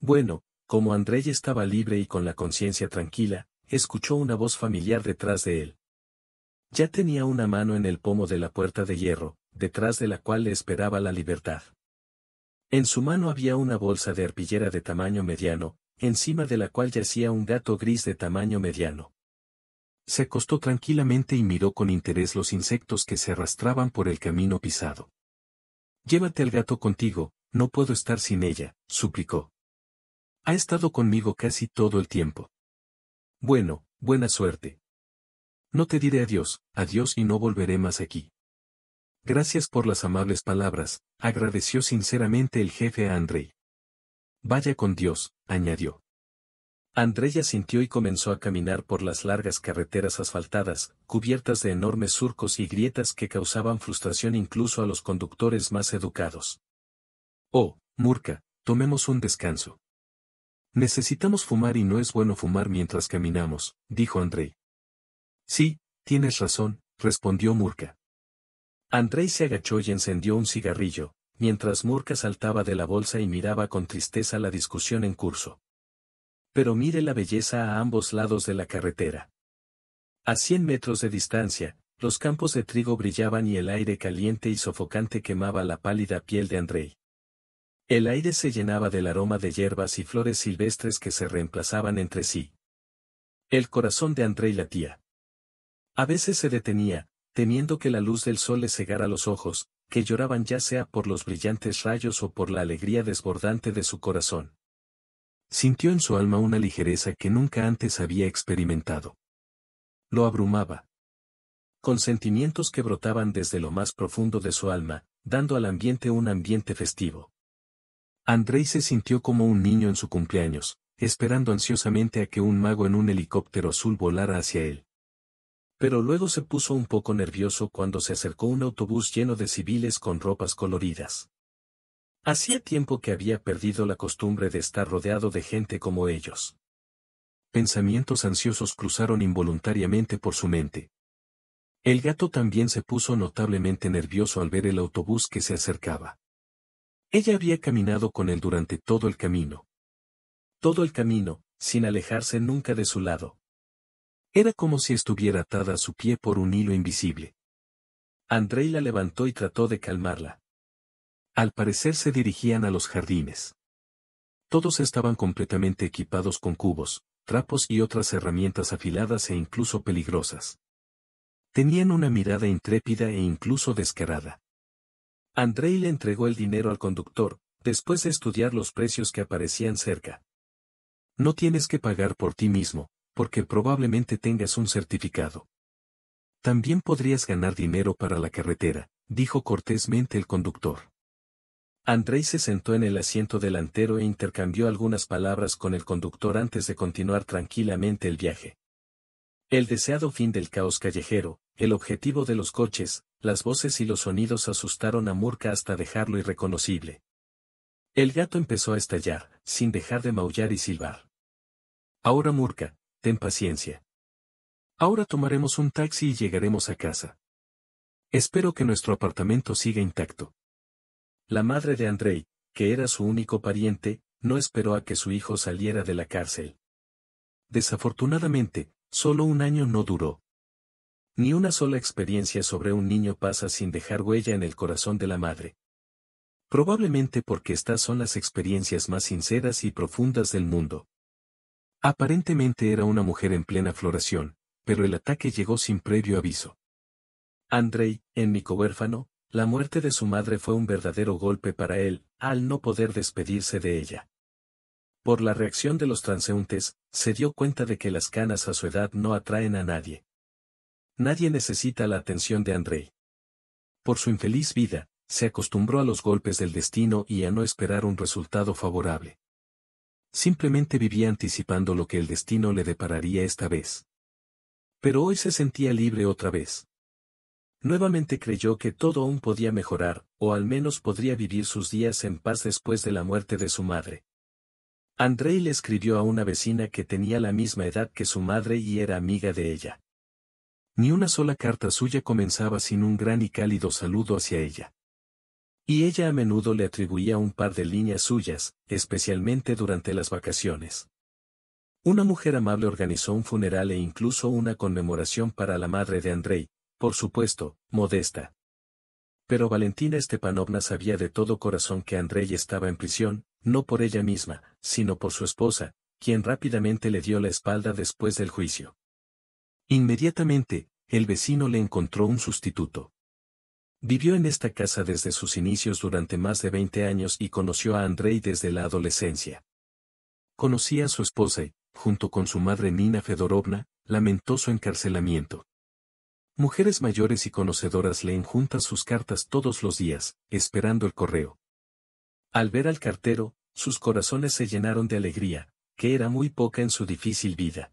Bueno, como Andrei estaba libre y con la conciencia tranquila, escuchó una voz familiar detrás de él. Ya tenía una mano en el pomo de la puerta de hierro, detrás de la cual le esperaba la libertad. En su mano había una bolsa de arpillera de tamaño mediano, encima de la cual yacía un gato gris de tamaño mediano. Se acostó tranquilamente y miró con interés los insectos que se arrastraban por el camino pisado. Llévate al gato contigo, no puedo estar sin ella, suplicó. Ha estado conmigo casi todo el tiempo. Bueno, buena suerte. No te diré adiós, adiós y no volveré más aquí. Gracias por las amables palabras, agradeció sinceramente el jefe a Andrei. Vaya con Dios, añadió. Andrei sintió y comenzó a caminar por las largas carreteras asfaltadas, cubiertas de enormes surcos y grietas que causaban frustración incluso a los conductores más educados. Oh, Murka, tomemos un descanso. Necesitamos fumar y no es bueno fumar mientras caminamos, dijo Andrei. Sí, tienes razón, respondió Murka. Andrei se agachó y encendió un cigarrillo, mientras Murka saltaba de la bolsa y miraba con tristeza la discusión en curso. Pero mire la belleza a ambos lados de la carretera. A cien metros de distancia, los campos de trigo brillaban y el aire caliente y sofocante quemaba la pálida piel de Andrei. El aire se llenaba del aroma de hierbas y flores silvestres que se reemplazaban entre sí. El corazón de André la tía. A veces se detenía, temiendo que la luz del sol le cegara los ojos, que lloraban ya sea por los brillantes rayos o por la alegría desbordante de su corazón. Sintió en su alma una ligereza que nunca antes había experimentado. Lo abrumaba. Con sentimientos que brotaban desde lo más profundo de su alma, dando al ambiente un ambiente festivo. Andrei se sintió como un niño en su cumpleaños, esperando ansiosamente a que un mago en un helicóptero azul volara hacia él. Pero luego se puso un poco nervioso cuando se acercó un autobús lleno de civiles con ropas coloridas. Hacía tiempo que había perdido la costumbre de estar rodeado de gente como ellos. Pensamientos ansiosos cruzaron involuntariamente por su mente. El gato también se puso notablemente nervioso al ver el autobús que se acercaba. Ella había caminado con él durante todo el camino. Todo el camino, sin alejarse nunca de su lado. Era como si estuviera atada a su pie por un hilo invisible. Andrei la levantó y trató de calmarla. Al parecer se dirigían a los jardines. Todos estaban completamente equipados con cubos, trapos y otras herramientas afiladas e incluso peligrosas. Tenían una mirada intrépida e incluso descarada. Andrei le entregó el dinero al conductor, después de estudiar los precios que aparecían cerca. No tienes que pagar por ti mismo, porque probablemente tengas un certificado. También podrías ganar dinero para la carretera, dijo cortésmente el conductor. Andrei se sentó en el asiento delantero e intercambió algunas palabras con el conductor antes de continuar tranquilamente el viaje. El deseado fin del caos callejero, el objetivo de los coches, las voces y los sonidos asustaron a Murka hasta dejarlo irreconocible. El gato empezó a estallar, sin dejar de maullar y silbar. Ahora Murka, ten paciencia. Ahora tomaremos un taxi y llegaremos a casa. Espero que nuestro apartamento siga intacto. La madre de Andrei, que era su único pariente, no esperó a que su hijo saliera de la cárcel. Desafortunadamente, solo un año no duró, ni una sola experiencia sobre un niño pasa sin dejar huella en el corazón de la madre. Probablemente porque estas son las experiencias más sinceras y profundas del mundo. Aparentemente era una mujer en plena floración, pero el ataque llegó sin previo aviso. Andrei, en mi huérfano, la muerte de su madre fue un verdadero golpe para él, al no poder despedirse de ella. Por la reacción de los transeúntes, se dio cuenta de que las canas a su edad no atraen a nadie. Nadie necesita la atención de Andrei. Por su infeliz vida, se acostumbró a los golpes del destino y a no esperar un resultado favorable. Simplemente vivía anticipando lo que el destino le depararía esta vez. Pero hoy se sentía libre otra vez. Nuevamente creyó que todo aún podía mejorar, o al menos podría vivir sus días en paz después de la muerte de su madre. Andrei le escribió a una vecina que tenía la misma edad que su madre y era amiga de ella. Ni una sola carta suya comenzaba sin un gran y cálido saludo hacia ella. Y ella a menudo le atribuía un par de líneas suyas, especialmente durante las vacaciones. Una mujer amable organizó un funeral e incluso una conmemoración para la madre de Andrei, por supuesto, modesta. Pero Valentina Stepanovna sabía de todo corazón que Andrei estaba en prisión, no por ella misma, sino por su esposa, quien rápidamente le dio la espalda después del juicio. Inmediatamente, el vecino le encontró un sustituto. Vivió en esta casa desde sus inicios durante más de 20 años y conoció a Andrei desde la adolescencia. Conocía a su esposa y, junto con su madre Nina Fedorovna, lamentó su encarcelamiento. Mujeres mayores y conocedoras leen juntas sus cartas todos los días, esperando el correo. Al ver al cartero, sus corazones se llenaron de alegría, que era muy poca en su difícil vida.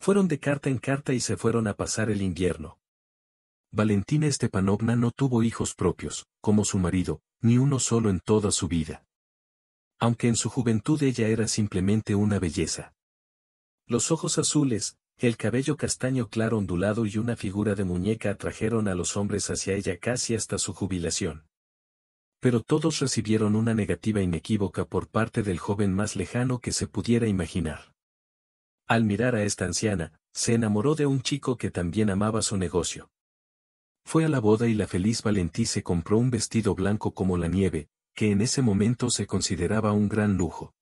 Fueron de carta en carta y se fueron a pasar el invierno. Valentina Stepanovna no tuvo hijos propios, como su marido, ni uno solo en toda su vida. Aunque en su juventud ella era simplemente una belleza. Los ojos azules, el cabello castaño claro ondulado y una figura de muñeca atrajeron a los hombres hacia ella casi hasta su jubilación. Pero todos recibieron una negativa inequívoca por parte del joven más lejano que se pudiera imaginar. Al mirar a esta anciana, se enamoró de un chico que también amaba su negocio. Fue a la boda y la feliz Valentí se compró un vestido blanco como la nieve, que en ese momento se consideraba un gran lujo.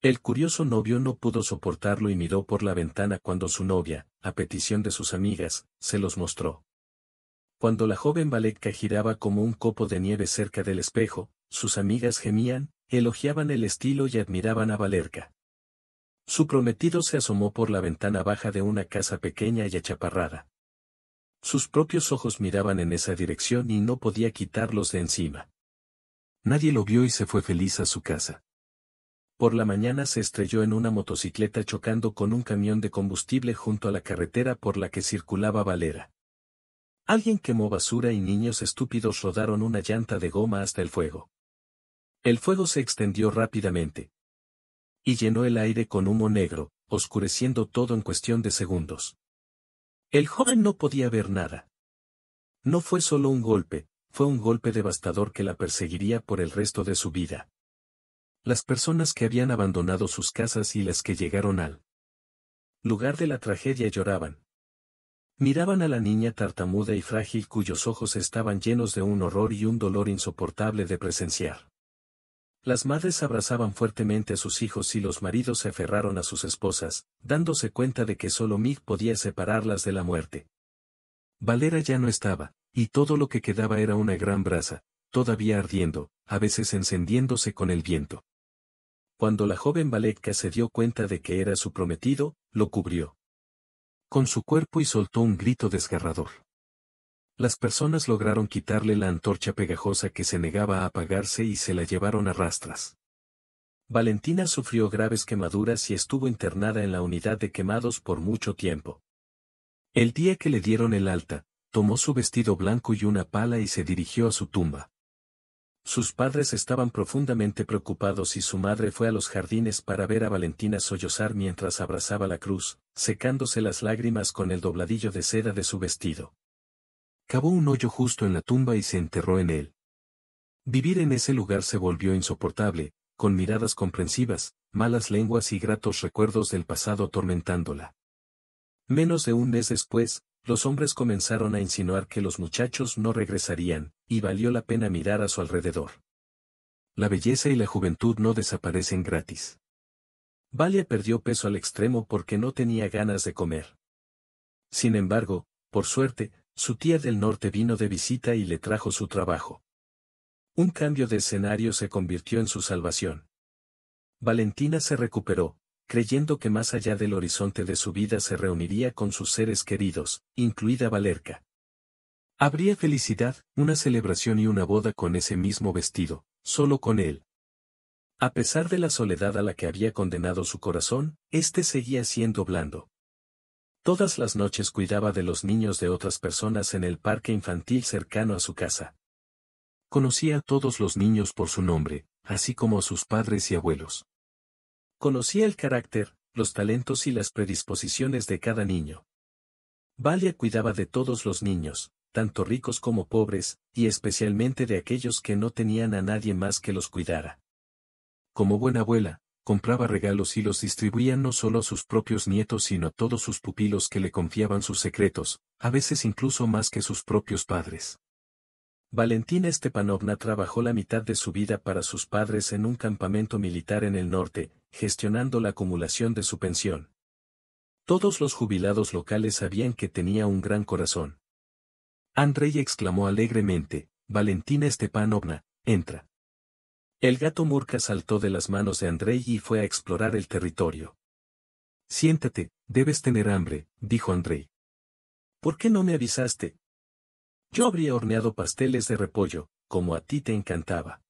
El curioso novio no pudo soportarlo y miró por la ventana cuando su novia, a petición de sus amigas, se los mostró. Cuando la joven Valerka giraba como un copo de nieve cerca del espejo, sus amigas gemían, elogiaban el estilo y admiraban a Valerka. Su prometido se asomó por la ventana baja de una casa pequeña y achaparrada. Sus propios ojos miraban en esa dirección y no podía quitarlos de encima. Nadie lo vio y se fue feliz a su casa. Por la mañana se estrelló en una motocicleta chocando con un camión de combustible junto a la carretera por la que circulaba Valera. Alguien quemó basura y niños estúpidos rodaron una llanta de goma hasta el fuego. El fuego se extendió rápidamente, y llenó el aire con humo negro, oscureciendo todo en cuestión de segundos. El joven no podía ver nada. No fue solo un golpe, fue un golpe devastador que la perseguiría por el resto de su vida. Las personas que habían abandonado sus casas y las que llegaron al lugar de la tragedia lloraban. Miraban a la niña tartamuda y frágil cuyos ojos estaban llenos de un horror y un dolor insoportable de presenciar. Las madres abrazaban fuertemente a sus hijos y los maridos se aferraron a sus esposas, dándose cuenta de que solo Mig podía separarlas de la muerte. Valera ya no estaba, y todo lo que quedaba era una gran brasa, todavía ardiendo, a veces encendiéndose con el viento. Cuando la joven Valetka se dio cuenta de que era su prometido, lo cubrió. Con su cuerpo y soltó un grito desgarrador. Las personas lograron quitarle la antorcha pegajosa que se negaba a apagarse y se la llevaron a rastras. Valentina sufrió graves quemaduras y estuvo internada en la unidad de quemados por mucho tiempo. El día que le dieron el alta, tomó su vestido blanco y una pala y se dirigió a su tumba. Sus padres estaban profundamente preocupados y su madre fue a los jardines para ver a Valentina sollozar mientras abrazaba la cruz, secándose las lágrimas con el dobladillo de seda de su vestido cavó un hoyo justo en la tumba y se enterró en él. Vivir en ese lugar se volvió insoportable, con miradas comprensivas, malas lenguas y gratos recuerdos del pasado atormentándola. Menos de un mes después, los hombres comenzaron a insinuar que los muchachos no regresarían, y valió la pena mirar a su alrededor. La belleza y la juventud no desaparecen gratis. Valia perdió peso al extremo porque no tenía ganas de comer. Sin embargo, por suerte, su tía del norte vino de visita y le trajo su trabajo. Un cambio de escenario se convirtió en su salvación. Valentina se recuperó, creyendo que más allá del horizonte de su vida se reuniría con sus seres queridos, incluida Valerca. Habría felicidad, una celebración y una boda con ese mismo vestido, solo con él. A pesar de la soledad a la que había condenado su corazón, éste seguía siendo blando. Todas las noches cuidaba de los niños de otras personas en el parque infantil cercano a su casa. Conocía a todos los niños por su nombre, así como a sus padres y abuelos. Conocía el carácter, los talentos y las predisposiciones de cada niño. Valia cuidaba de todos los niños, tanto ricos como pobres, y especialmente de aquellos que no tenían a nadie más que los cuidara. Como buena abuela, compraba regalos y los distribuía no solo a sus propios nietos sino a todos sus pupilos que le confiaban sus secretos, a veces incluso más que sus propios padres. Valentina Stepanovna trabajó la mitad de su vida para sus padres en un campamento militar en el norte, gestionando la acumulación de su pensión. Todos los jubilados locales sabían que tenía un gran corazón. Andrei exclamó alegremente, Valentina Stepanovna, entra. El gato Murca saltó de las manos de Andrei y fue a explorar el territorio. Siéntate, debes tener hambre, dijo Andrei. ¿Por qué no me avisaste? Yo habría horneado pasteles de repollo, como a ti te encantaba.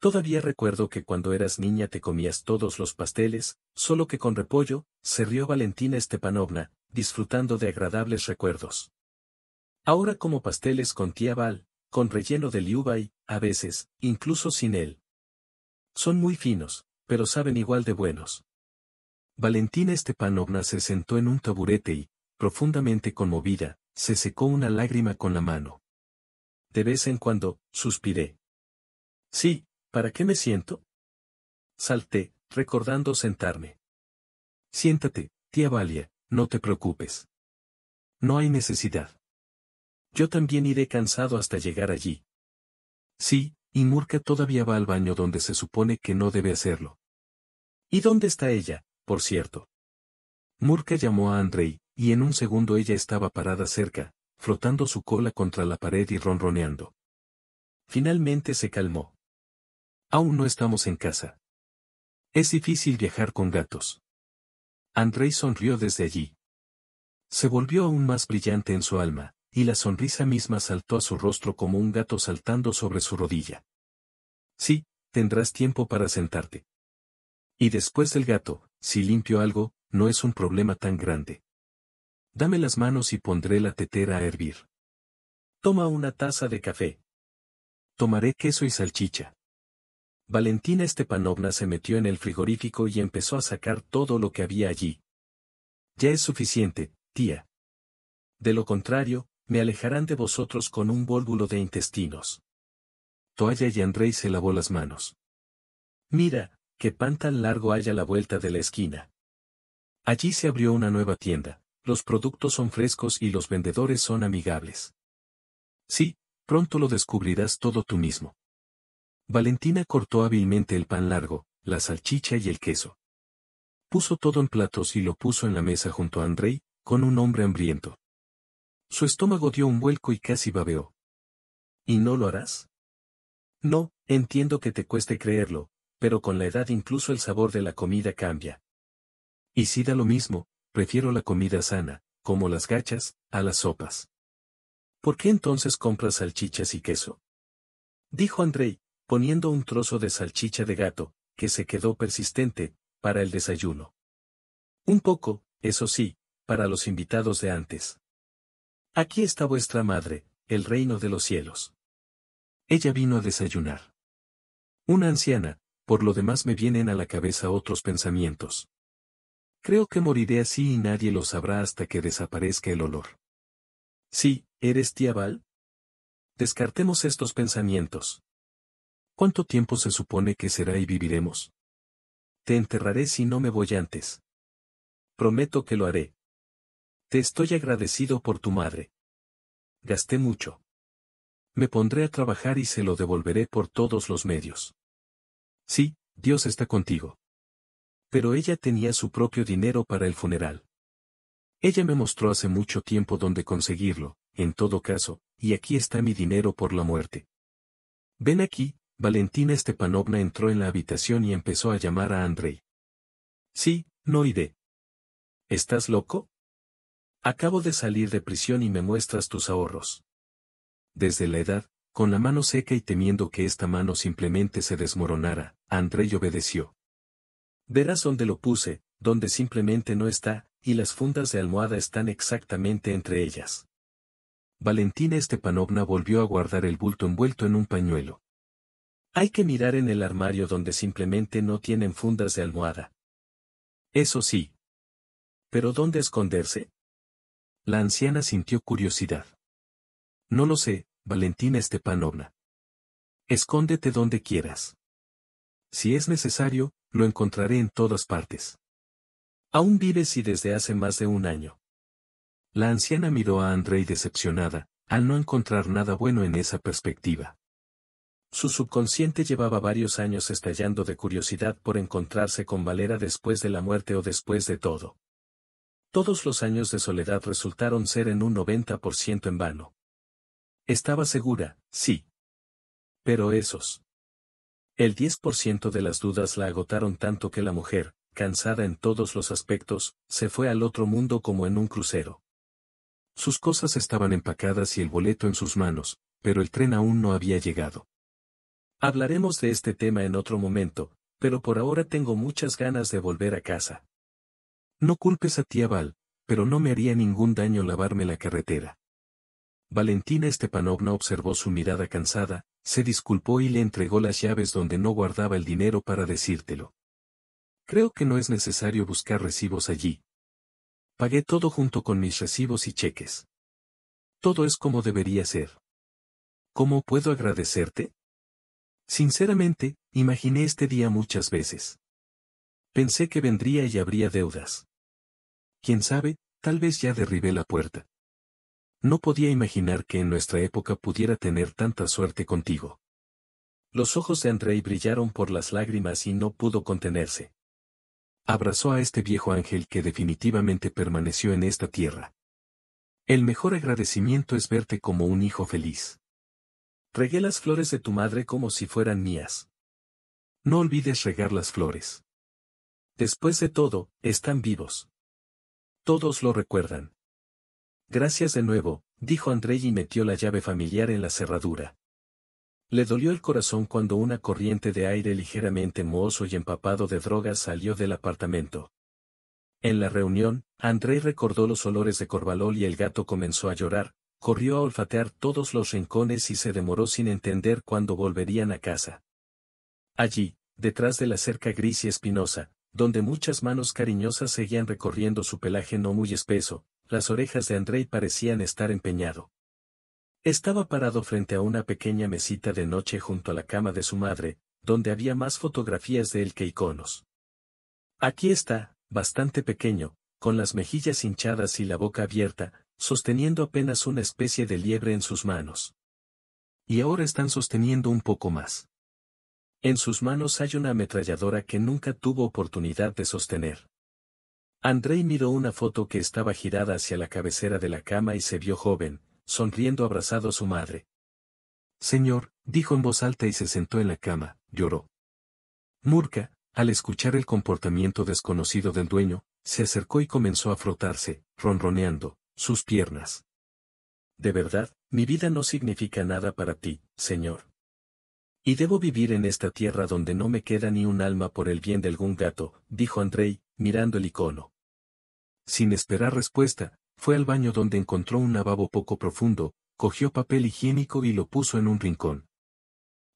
Todavía recuerdo que cuando eras niña te comías todos los pasteles, solo que con repollo, se rió Valentina Stepanovna, disfrutando de agradables recuerdos. Ahora como pasteles con tía Val, con relleno de liuba a veces, incluso sin él. Son muy finos, pero saben igual de buenos. Valentina Estepanovna se sentó en un taburete y, profundamente conmovida, se secó una lágrima con la mano. De vez en cuando, suspiré. Sí, ¿para qué me siento? Salté, recordando sentarme. Siéntate, tía Valia, no te preocupes. No hay necesidad. Yo también iré cansado hasta llegar allí. Sí, y Murka todavía va al baño donde se supone que no debe hacerlo. ¿Y dónde está ella, por cierto? Murka llamó a Andrei, y en un segundo ella estaba parada cerca, frotando su cola contra la pared y ronroneando. Finalmente se calmó. Aún no estamos en casa. Es difícil viajar con gatos. Andrei sonrió desde allí. Se volvió aún más brillante en su alma, y la sonrisa misma saltó a su rostro como un gato saltando sobre su rodilla. Sí, tendrás tiempo para sentarte. Y después del gato, si limpio algo, no es un problema tan grande. Dame las manos y pondré la tetera a hervir. Toma una taza de café. Tomaré queso y salchicha. Valentina Estepanovna se metió en el frigorífico y empezó a sacar todo lo que había allí. Ya es suficiente, tía. De lo contrario, me alejarán de vosotros con un vólvulo de intestinos. Toalla y Andrei se lavó las manos. Mira, qué pan tan largo hay a la vuelta de la esquina. Allí se abrió una nueva tienda, los productos son frescos y los vendedores son amigables. Sí, pronto lo descubrirás todo tú mismo. Valentina cortó hábilmente el pan largo, la salchicha y el queso. Puso todo en platos y lo puso en la mesa junto a Andrei, con un hombre hambriento. Su estómago dio un vuelco y casi babeó. ¿Y no lo harás? No, entiendo que te cueste creerlo, pero con la edad incluso el sabor de la comida cambia. Y si da lo mismo, prefiero la comida sana, como las gachas, a las sopas. ¿Por qué entonces compras salchichas y queso? Dijo Andrei, poniendo un trozo de salchicha de gato, que se quedó persistente, para el desayuno. Un poco, eso sí, para los invitados de antes. Aquí está vuestra madre, el reino de los cielos. Ella vino a desayunar. Una anciana, por lo demás me vienen a la cabeza otros pensamientos. Creo que moriré así y nadie lo sabrá hasta que desaparezca el olor. Sí, ¿eres tía Descartemos estos pensamientos. ¿Cuánto tiempo se supone que será y viviremos? Te enterraré si no me voy antes. Prometo que lo haré, te estoy agradecido por tu madre. Gasté mucho. Me pondré a trabajar y se lo devolveré por todos los medios. Sí, Dios está contigo. Pero ella tenía su propio dinero para el funeral. Ella me mostró hace mucho tiempo dónde conseguirlo, en todo caso, y aquí está mi dinero por la muerte. Ven aquí, Valentina Stepanovna entró en la habitación y empezó a llamar a Andrei. Sí, no iré. ¿Estás loco? Acabo de salir de prisión y me muestras tus ahorros. Desde la edad, con la mano seca y temiendo que esta mano simplemente se desmoronara, Andrei obedeció. Verás dónde lo puse, donde simplemente no está, y las fundas de almohada están exactamente entre ellas. Valentina Estepanovna volvió a guardar el bulto envuelto en un pañuelo. Hay que mirar en el armario donde simplemente no tienen fundas de almohada. Eso sí. Pero ¿dónde esconderse? La anciana sintió curiosidad. No lo sé, Valentina Estepanovna. Escóndete donde quieras. Si es necesario, lo encontraré en todas partes. Aún vives y desde hace más de un año. La anciana miró a Andrei decepcionada, al no encontrar nada bueno en esa perspectiva. Su subconsciente llevaba varios años estallando de curiosidad por encontrarse con Valera después de la muerte o después de todo. Todos los años de soledad resultaron ser en un 90% en vano. Estaba segura, sí. Pero esos. El 10% de las dudas la agotaron tanto que la mujer, cansada en todos los aspectos, se fue al otro mundo como en un crucero. Sus cosas estaban empacadas y el boleto en sus manos, pero el tren aún no había llegado. Hablaremos de este tema en otro momento, pero por ahora tengo muchas ganas de volver a casa. No culpes a tía Val, pero no me haría ningún daño lavarme la carretera. Valentina Stepanovna observó su mirada cansada, se disculpó y le entregó las llaves donde no guardaba el dinero para decírtelo. Creo que no es necesario buscar recibos allí. Pagué todo junto con mis recibos y cheques. Todo es como debería ser. ¿Cómo puedo agradecerte? Sinceramente, imaginé este día muchas veces. Pensé que vendría y habría deudas. Quién sabe, tal vez ya derribé la puerta. No podía imaginar que en nuestra época pudiera tener tanta suerte contigo. Los ojos de Andrei brillaron por las lágrimas y no pudo contenerse. Abrazó a este viejo ángel que definitivamente permaneció en esta tierra. El mejor agradecimiento es verte como un hijo feliz. Regué las flores de tu madre como si fueran mías. No olvides regar las flores. Después de todo, están vivos. Todos lo recuerdan. Gracias de nuevo, dijo Andrei y metió la llave familiar en la cerradura. Le dolió el corazón cuando una corriente de aire ligeramente mohoso y empapado de drogas salió del apartamento. En la reunión, Andrei recordó los olores de corvalol y el gato comenzó a llorar, corrió a olfatear todos los rincones y se demoró sin entender cuándo volverían a casa. Allí, detrás de la cerca gris y espinosa, donde muchas manos cariñosas seguían recorriendo su pelaje no muy espeso, las orejas de Andrei parecían estar empeñado. Estaba parado frente a una pequeña mesita de noche junto a la cama de su madre, donde había más fotografías de él que iconos. Aquí está, bastante pequeño, con las mejillas hinchadas y la boca abierta, sosteniendo apenas una especie de liebre en sus manos. Y ahora están sosteniendo un poco más. En sus manos hay una ametralladora que nunca tuvo oportunidad de sostener. André miró una foto que estaba girada hacia la cabecera de la cama y se vio joven, sonriendo abrazado a su madre. Señor, dijo en voz alta y se sentó en la cama, lloró. Murka, al escuchar el comportamiento desconocido del dueño, se acercó y comenzó a frotarse, ronroneando, sus piernas. De verdad, mi vida no significa nada para ti, señor. Y debo vivir en esta tierra donde no me queda ni un alma por el bien de algún gato, dijo Andrei, mirando el icono. Sin esperar respuesta, fue al baño donde encontró un lavabo poco profundo, cogió papel higiénico y lo puso en un rincón.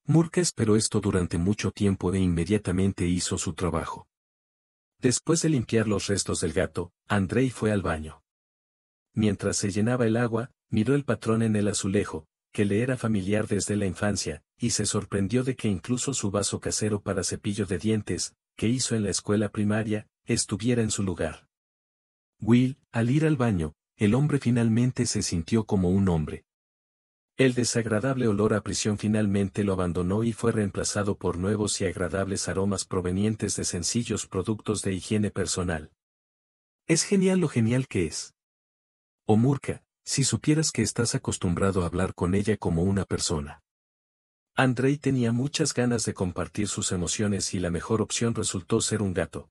Murka esperó esto durante mucho tiempo e inmediatamente hizo su trabajo. Después de limpiar los restos del gato, Andrei fue al baño. Mientras se llenaba el agua, miró el patrón en el azulejo, que le era familiar desde la infancia, y se sorprendió de que incluso su vaso casero para cepillo de dientes, que hizo en la escuela primaria, estuviera en su lugar. Will, al ir al baño, el hombre finalmente se sintió como un hombre. El desagradable olor a prisión finalmente lo abandonó y fue reemplazado por nuevos y agradables aromas provenientes de sencillos productos de higiene personal. Es genial lo genial que es. murca si supieras que estás acostumbrado a hablar con ella como una persona. Andrei tenía muchas ganas de compartir sus emociones y la mejor opción resultó ser un gato.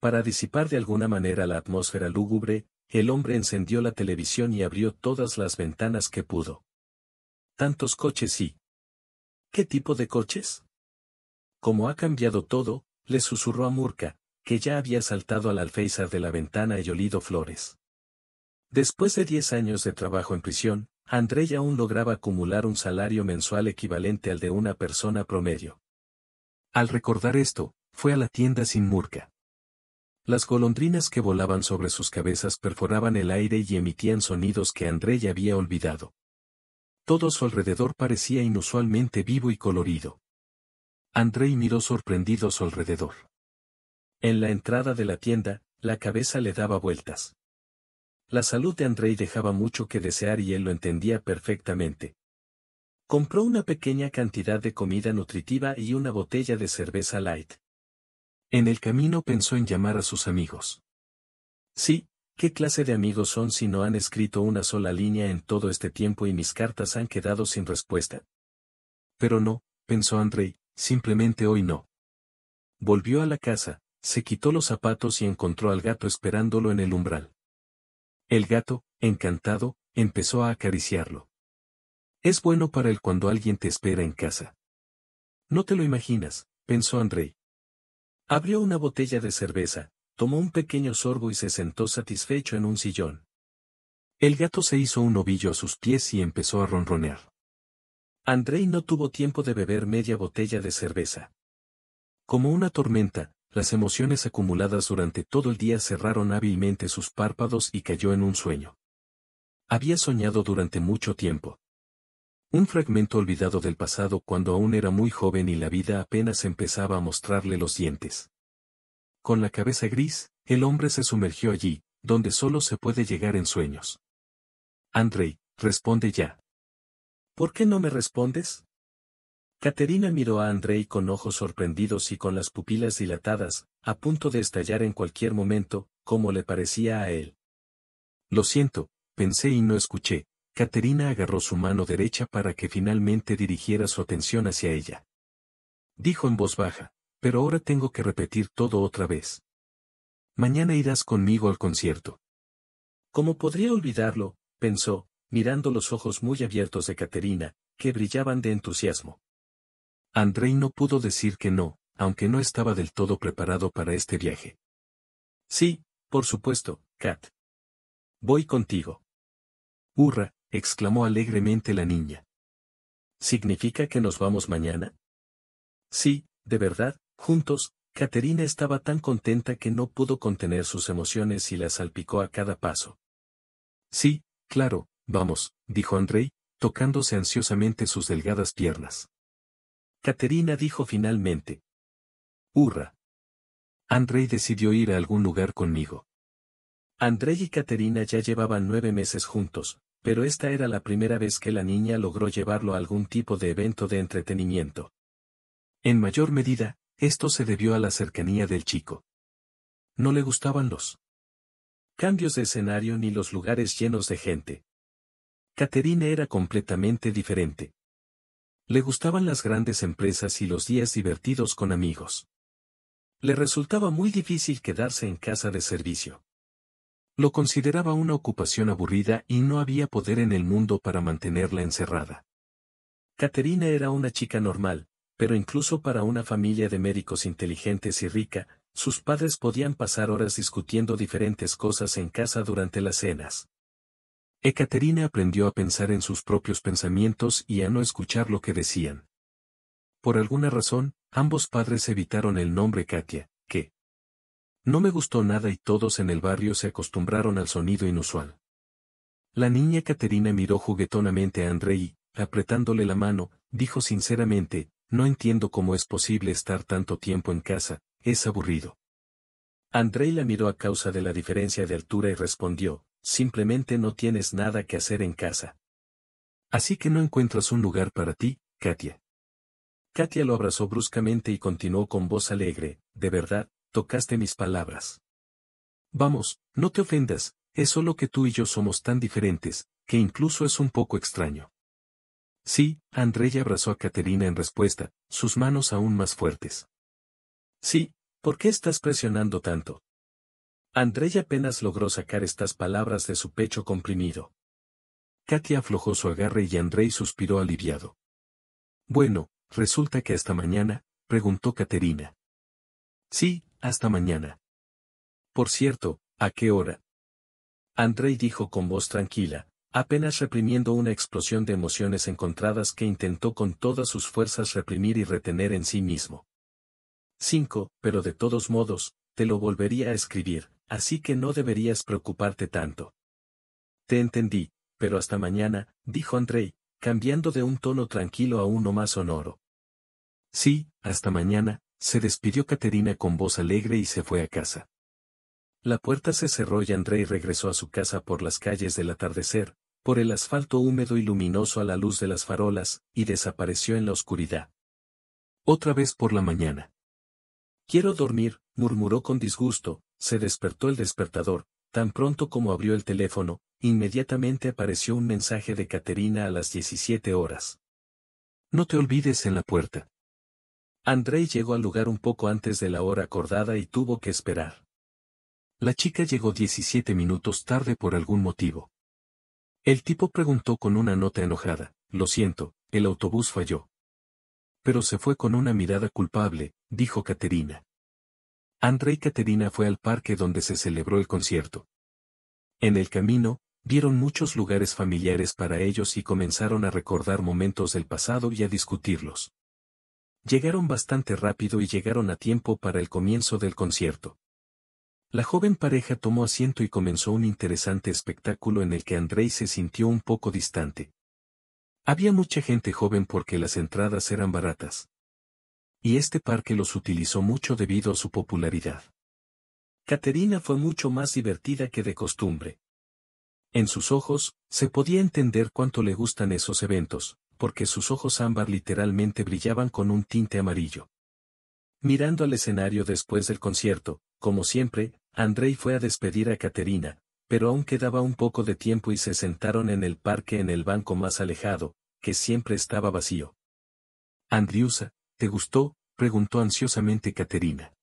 Para disipar de alguna manera la atmósfera lúgubre, el hombre encendió la televisión y abrió todas las ventanas que pudo. Tantos coches y... ¿Qué tipo de coches? Como ha cambiado todo, le susurró a Murka, que ya había saltado al alféizar de la ventana y olido flores. Después de diez años de trabajo en prisión, Andrei aún lograba acumular un salario mensual equivalente al de una persona promedio. Al recordar esto, fue a la tienda sin murca. Las golondrinas que volaban sobre sus cabezas perforaban el aire y emitían sonidos que Andrei había olvidado. Todo su alrededor parecía inusualmente vivo y colorido. Andrei miró sorprendido su alrededor. En la entrada de la tienda, la cabeza le daba vueltas. La salud de Andrei dejaba mucho que desear y él lo entendía perfectamente. Compró una pequeña cantidad de comida nutritiva y una botella de cerveza light. En el camino pensó en llamar a sus amigos. Sí, ¿qué clase de amigos son si no han escrito una sola línea en todo este tiempo y mis cartas han quedado sin respuesta? Pero no, pensó Andrei, simplemente hoy no. Volvió a la casa, se quitó los zapatos y encontró al gato esperándolo en el umbral. El gato, encantado, empezó a acariciarlo. Es bueno para él cuando alguien te espera en casa. No te lo imaginas, pensó Andrei. Abrió una botella de cerveza, tomó un pequeño sorbo y se sentó satisfecho en un sillón. El gato se hizo un ovillo a sus pies y empezó a ronronear. Andrei no tuvo tiempo de beber media botella de cerveza. Como una tormenta, las emociones acumuladas durante todo el día cerraron hábilmente sus párpados y cayó en un sueño. Había soñado durante mucho tiempo. Un fragmento olvidado del pasado cuando aún era muy joven y la vida apenas empezaba a mostrarle los dientes. Con la cabeza gris, el hombre se sumergió allí, donde solo se puede llegar en sueños. Andrei, responde ya. ¿Por qué no me respondes? Caterina miró a Andrei con ojos sorprendidos y con las pupilas dilatadas, a punto de estallar en cualquier momento, como le parecía a él. Lo siento, pensé y no escuché. Caterina agarró su mano derecha para que finalmente dirigiera su atención hacia ella. Dijo en voz baja, pero ahora tengo que repetir todo otra vez. Mañana irás conmigo al concierto. ¿Cómo podría olvidarlo? pensó, mirando los ojos muy abiertos de Caterina, que brillaban de entusiasmo. Andrei no pudo decir que no, aunque no estaba del todo preparado para este viaje. Sí, por supuesto, Kat. Voy contigo. Hurra, exclamó alegremente la niña. ¿Significa que nos vamos mañana? Sí, de verdad, juntos, Caterina estaba tan contenta que no pudo contener sus emociones y la salpicó a cada paso. Sí, claro, vamos, dijo Andrei, tocándose ansiosamente sus delgadas piernas. Caterina dijo finalmente. ¡Hurra! Andrei decidió ir a algún lugar conmigo. Andrei y Caterina ya llevaban nueve meses juntos, pero esta era la primera vez que la niña logró llevarlo a algún tipo de evento de entretenimiento. En mayor medida, esto se debió a la cercanía del chico. No le gustaban los cambios de escenario ni los lugares llenos de gente. Caterina era completamente diferente. Le gustaban las grandes empresas y los días divertidos con amigos. Le resultaba muy difícil quedarse en casa de servicio. Lo consideraba una ocupación aburrida y no había poder en el mundo para mantenerla encerrada. Caterina era una chica normal, pero incluso para una familia de médicos inteligentes y rica, sus padres podían pasar horas discutiendo diferentes cosas en casa durante las cenas. Ekaterina aprendió a pensar en sus propios pensamientos y a no escuchar lo que decían. Por alguna razón, ambos padres evitaron el nombre Katia, que no me gustó nada y todos en el barrio se acostumbraron al sonido inusual. La niña Ekaterina miró juguetonamente a Andrei, apretándole la mano, dijo sinceramente, no entiendo cómo es posible estar tanto tiempo en casa, es aburrido. Andrei la miró a causa de la diferencia de altura y respondió, simplemente no tienes nada que hacer en casa. Así que no encuentras un lugar para ti, Katia. Katia lo abrazó bruscamente y continuó con voz alegre, de verdad, tocaste mis palabras. Vamos, no te ofendas, es solo que tú y yo somos tan diferentes, que incluso es un poco extraño. Sí, Andrea abrazó a Caterina en respuesta, sus manos aún más fuertes. Sí, ¿por qué estás presionando tanto? Andrei apenas logró sacar estas palabras de su pecho comprimido. Katia aflojó su agarre y Andrei suspiró aliviado. Bueno, resulta que hasta mañana, preguntó Caterina. Sí, hasta mañana. Por cierto, ¿a qué hora? Andrei dijo con voz tranquila, apenas reprimiendo una explosión de emociones encontradas que intentó con todas sus fuerzas reprimir y retener en sí mismo. —Cinco, Pero de todos modos, te lo volvería a escribir, así que no deberías preocuparte tanto. Te entendí, pero hasta mañana, dijo Andrei, cambiando de un tono tranquilo a uno más sonoro. Sí, hasta mañana, se despidió Caterina con voz alegre y se fue a casa. La puerta se cerró y Andrei regresó a su casa por las calles del atardecer, por el asfalto húmedo y luminoso a la luz de las farolas, y desapareció en la oscuridad. Otra vez por la mañana. Quiero dormir, murmuró con disgusto, se despertó el despertador, tan pronto como abrió el teléfono, inmediatamente apareció un mensaje de Caterina a las 17 horas. No te olvides en la puerta. André llegó al lugar un poco antes de la hora acordada y tuvo que esperar. La chica llegó 17 minutos tarde por algún motivo. El tipo preguntó con una nota enojada, lo siento, el autobús falló. Pero se fue con una mirada culpable, dijo Caterina y Caterina fue al parque donde se celebró el concierto. En el camino, vieron muchos lugares familiares para ellos y comenzaron a recordar momentos del pasado y a discutirlos. Llegaron bastante rápido y llegaron a tiempo para el comienzo del concierto. La joven pareja tomó asiento y comenzó un interesante espectáculo en el que André se sintió un poco distante. Había mucha gente joven porque las entradas eran baratas y este parque los utilizó mucho debido a su popularidad. Caterina fue mucho más divertida que de costumbre. En sus ojos, se podía entender cuánto le gustan esos eventos, porque sus ojos ámbar literalmente brillaban con un tinte amarillo. Mirando al escenario después del concierto, como siempre, Andrei fue a despedir a Caterina, pero aún quedaba un poco de tiempo y se sentaron en el parque en el banco más alejado, que siempre estaba vacío. Andriusa, ¿Te gustó? preguntó ansiosamente Caterina.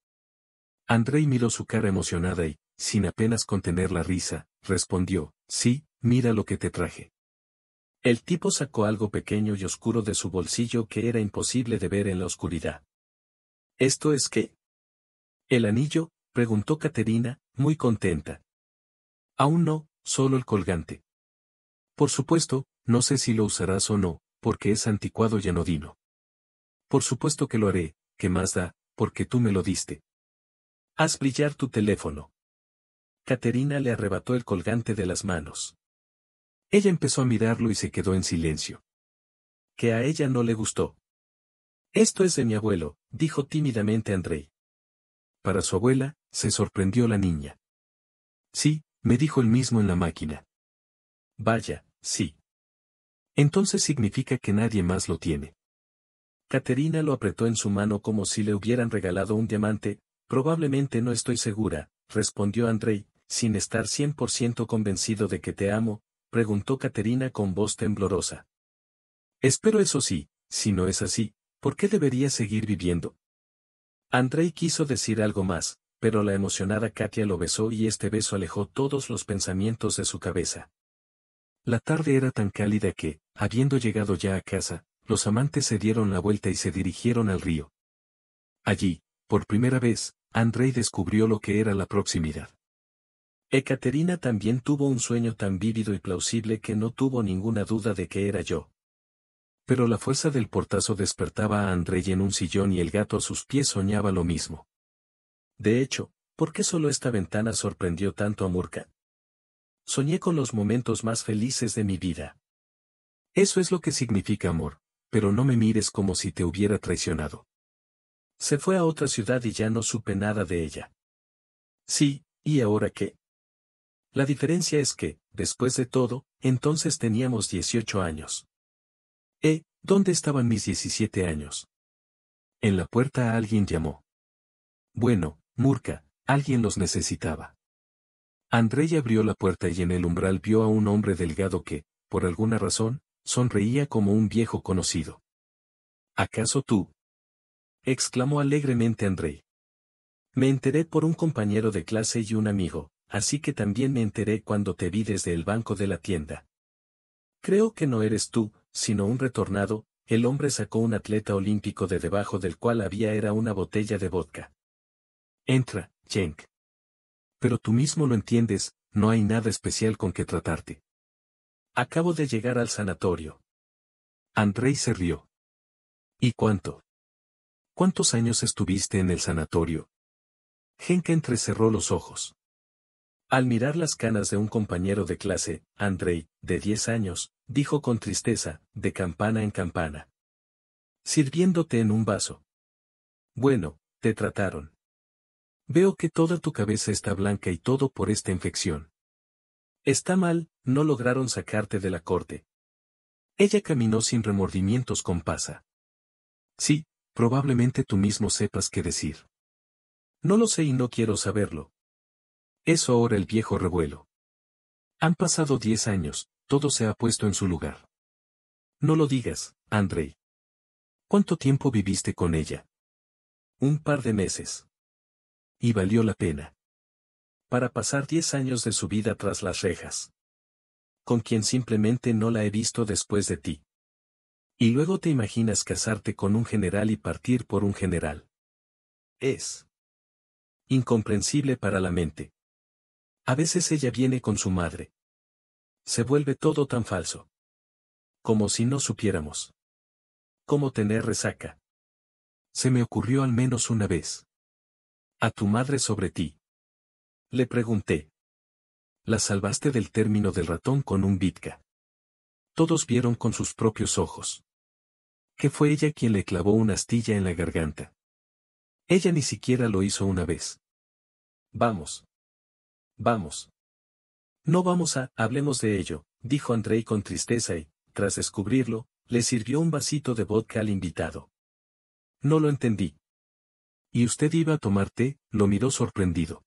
Andrei miró su cara emocionada y, sin apenas contener la risa, respondió, sí, mira lo que te traje. El tipo sacó algo pequeño y oscuro de su bolsillo que era imposible de ver en la oscuridad. ¿Esto es qué? ¿El anillo? preguntó Caterina, muy contenta. Aún no, solo el colgante. Por supuesto, no sé si lo usarás o no, porque es anticuado y anodino. Por supuesto que lo haré, que más da, porque tú me lo diste. Haz brillar tu teléfono. Caterina le arrebató el colgante de las manos. Ella empezó a mirarlo y se quedó en silencio. Que a ella no le gustó. Esto es de mi abuelo, dijo tímidamente Andrei. Para su abuela, se sorprendió la niña. Sí, me dijo él mismo en la máquina. Vaya, sí. Entonces significa que nadie más lo tiene. Caterina lo apretó en su mano como si le hubieran regalado un diamante, probablemente no estoy segura, respondió Andrei, sin estar 100% convencido de que te amo, preguntó Caterina con voz temblorosa. Espero eso sí, si no es así, ¿por qué debería seguir viviendo? Andrei quiso decir algo más, pero la emocionada Katia lo besó y este beso alejó todos los pensamientos de su cabeza. La tarde era tan cálida que, habiendo llegado ya a casa, los amantes se dieron la vuelta y se dirigieron al río. Allí, por primera vez, Andrei descubrió lo que era la proximidad. Ekaterina también tuvo un sueño tan vívido y plausible que no tuvo ninguna duda de que era yo. Pero la fuerza del portazo despertaba a Andrei en un sillón y el gato a sus pies soñaba lo mismo. De hecho, ¿por qué solo esta ventana sorprendió tanto a Murka? Soñé con los momentos más felices de mi vida. Eso es lo que significa amor pero no me mires como si te hubiera traicionado. Se fue a otra ciudad y ya no supe nada de ella. Sí, ¿y ahora qué? La diferencia es que, después de todo, entonces teníamos 18 años. ¿Eh? ¿Dónde estaban mis 17 años? En la puerta alguien llamó. Bueno, Murca, alguien los necesitaba. Andrei abrió la puerta y en el umbral vio a un hombre delgado que, por alguna razón, sonreía como un viejo conocido. ¿Acaso tú? exclamó alegremente Andrei. Me enteré por un compañero de clase y un amigo, así que también me enteré cuando te vi desde el banco de la tienda. Creo que no eres tú, sino un retornado, el hombre sacó un atleta olímpico de debajo del cual había era una botella de vodka. Entra, Jenk. Pero tú mismo lo entiendes, no hay nada especial con que tratarte. Acabo de llegar al sanatorio. Andrei se rió. ¿Y cuánto? ¿Cuántos años estuviste en el sanatorio? Genka entrecerró los ojos. Al mirar las canas de un compañero de clase, Andrei, de 10 años, dijo con tristeza, de campana en campana. Sirviéndote en un vaso. Bueno, te trataron. Veo que toda tu cabeza está blanca y todo por esta infección. Está mal, no lograron sacarte de la corte. Ella caminó sin remordimientos con pasa. Sí, probablemente tú mismo sepas qué decir. No lo sé y no quiero saberlo. Es ahora el viejo revuelo. Han pasado diez años, todo se ha puesto en su lugar. No lo digas, Andrei. ¿Cuánto tiempo viviste con ella? Un par de meses. Y valió la pena para pasar diez años de su vida tras las rejas. Con quien simplemente no la he visto después de ti. Y luego te imaginas casarte con un general y partir por un general. Es incomprensible para la mente. A veces ella viene con su madre. Se vuelve todo tan falso. Como si no supiéramos. Cómo tener resaca. Se me ocurrió al menos una vez. A tu madre sobre ti. Le pregunté. La salvaste del término del ratón con un bitka. Todos vieron con sus propios ojos. Que fue ella quien le clavó una astilla en la garganta. Ella ni siquiera lo hizo una vez. Vamos. Vamos. No vamos a, hablemos de ello, dijo Andrei con tristeza y, tras descubrirlo, le sirvió un vasito de vodka al invitado. No lo entendí. ¿Y usted iba a tomar té? Lo miró sorprendido.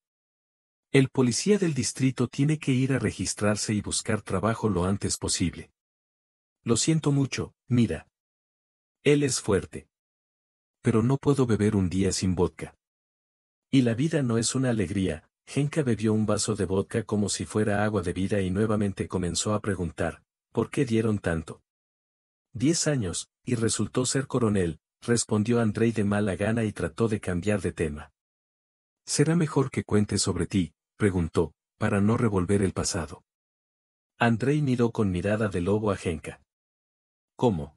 El policía del distrito tiene que ir a registrarse y buscar trabajo lo antes posible. Lo siento mucho, mira. Él es fuerte. Pero no puedo beber un día sin vodka. Y la vida no es una alegría, Genka bebió un vaso de vodka como si fuera agua de vida y nuevamente comenzó a preguntar, ¿por qué dieron tanto? Diez años, y resultó ser coronel, respondió Andrei de mala gana y trató de cambiar de tema. Será mejor que cuente sobre ti, preguntó, para no revolver el pasado. Andrei miró con mirada de lobo a Genka. ¿Cómo?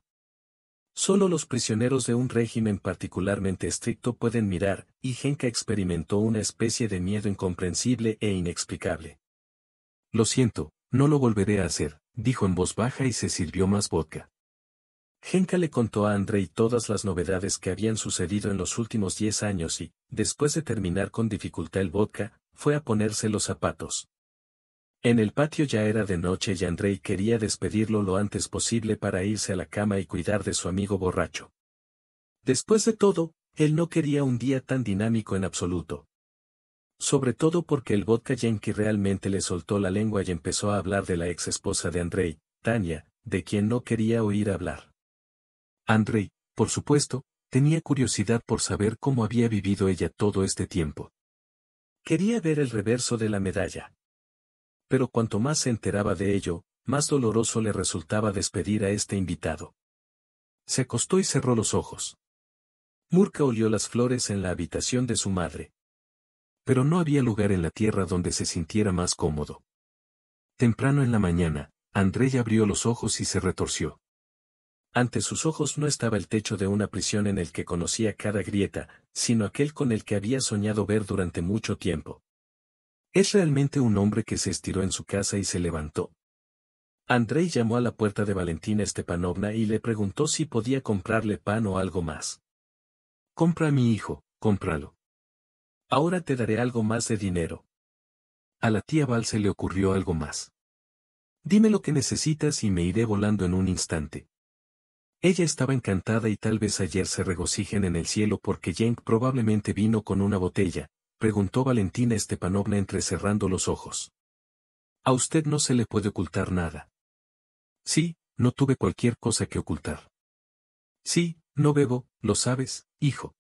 Solo los prisioneros de un régimen particularmente estricto pueden mirar, y Genka experimentó una especie de miedo incomprensible e inexplicable. Lo siento, no lo volveré a hacer, dijo en voz baja y se sirvió más vodka. Genka le contó a Andrei todas las novedades que habían sucedido en los últimos diez años y, después de terminar con dificultad el vodka, fue a ponerse los zapatos. En el patio ya era de noche y Andrei quería despedirlo lo antes posible para irse a la cama y cuidar de su amigo borracho. Después de todo, él no quería un día tan dinámico en absoluto. Sobre todo porque el vodka yenki realmente le soltó la lengua y empezó a hablar de la ex esposa de Andrei, Tania, de quien no quería oír hablar. Andrei, por supuesto, tenía curiosidad por saber cómo había vivido ella todo este tiempo. Quería ver el reverso de la medalla. Pero cuanto más se enteraba de ello, más doloroso le resultaba despedir a este invitado. Se acostó y cerró los ojos. Murka olió las flores en la habitación de su madre. Pero no había lugar en la tierra donde se sintiera más cómodo. Temprano en la mañana, Andrea abrió los ojos y se retorció. Ante sus ojos no estaba el techo de una prisión en el que conocía cada grieta, sino aquel con el que había soñado ver durante mucho tiempo. Es realmente un hombre que se estiró en su casa y se levantó. Andrei llamó a la puerta de Valentina Stepanovna y le preguntó si podía comprarle pan o algo más. Compra a mi hijo, cómpralo. Ahora te daré algo más de dinero. A la tía Val se le ocurrió algo más. Dime lo que necesitas y me iré volando en un instante. Ella estaba encantada y tal vez ayer se regocijen en el cielo porque Jenk probablemente vino con una botella, preguntó Valentina Estepanovna entrecerrando los ojos. A usted no se le puede ocultar nada. Sí, no tuve cualquier cosa que ocultar. Sí, no bebo, lo sabes, hijo.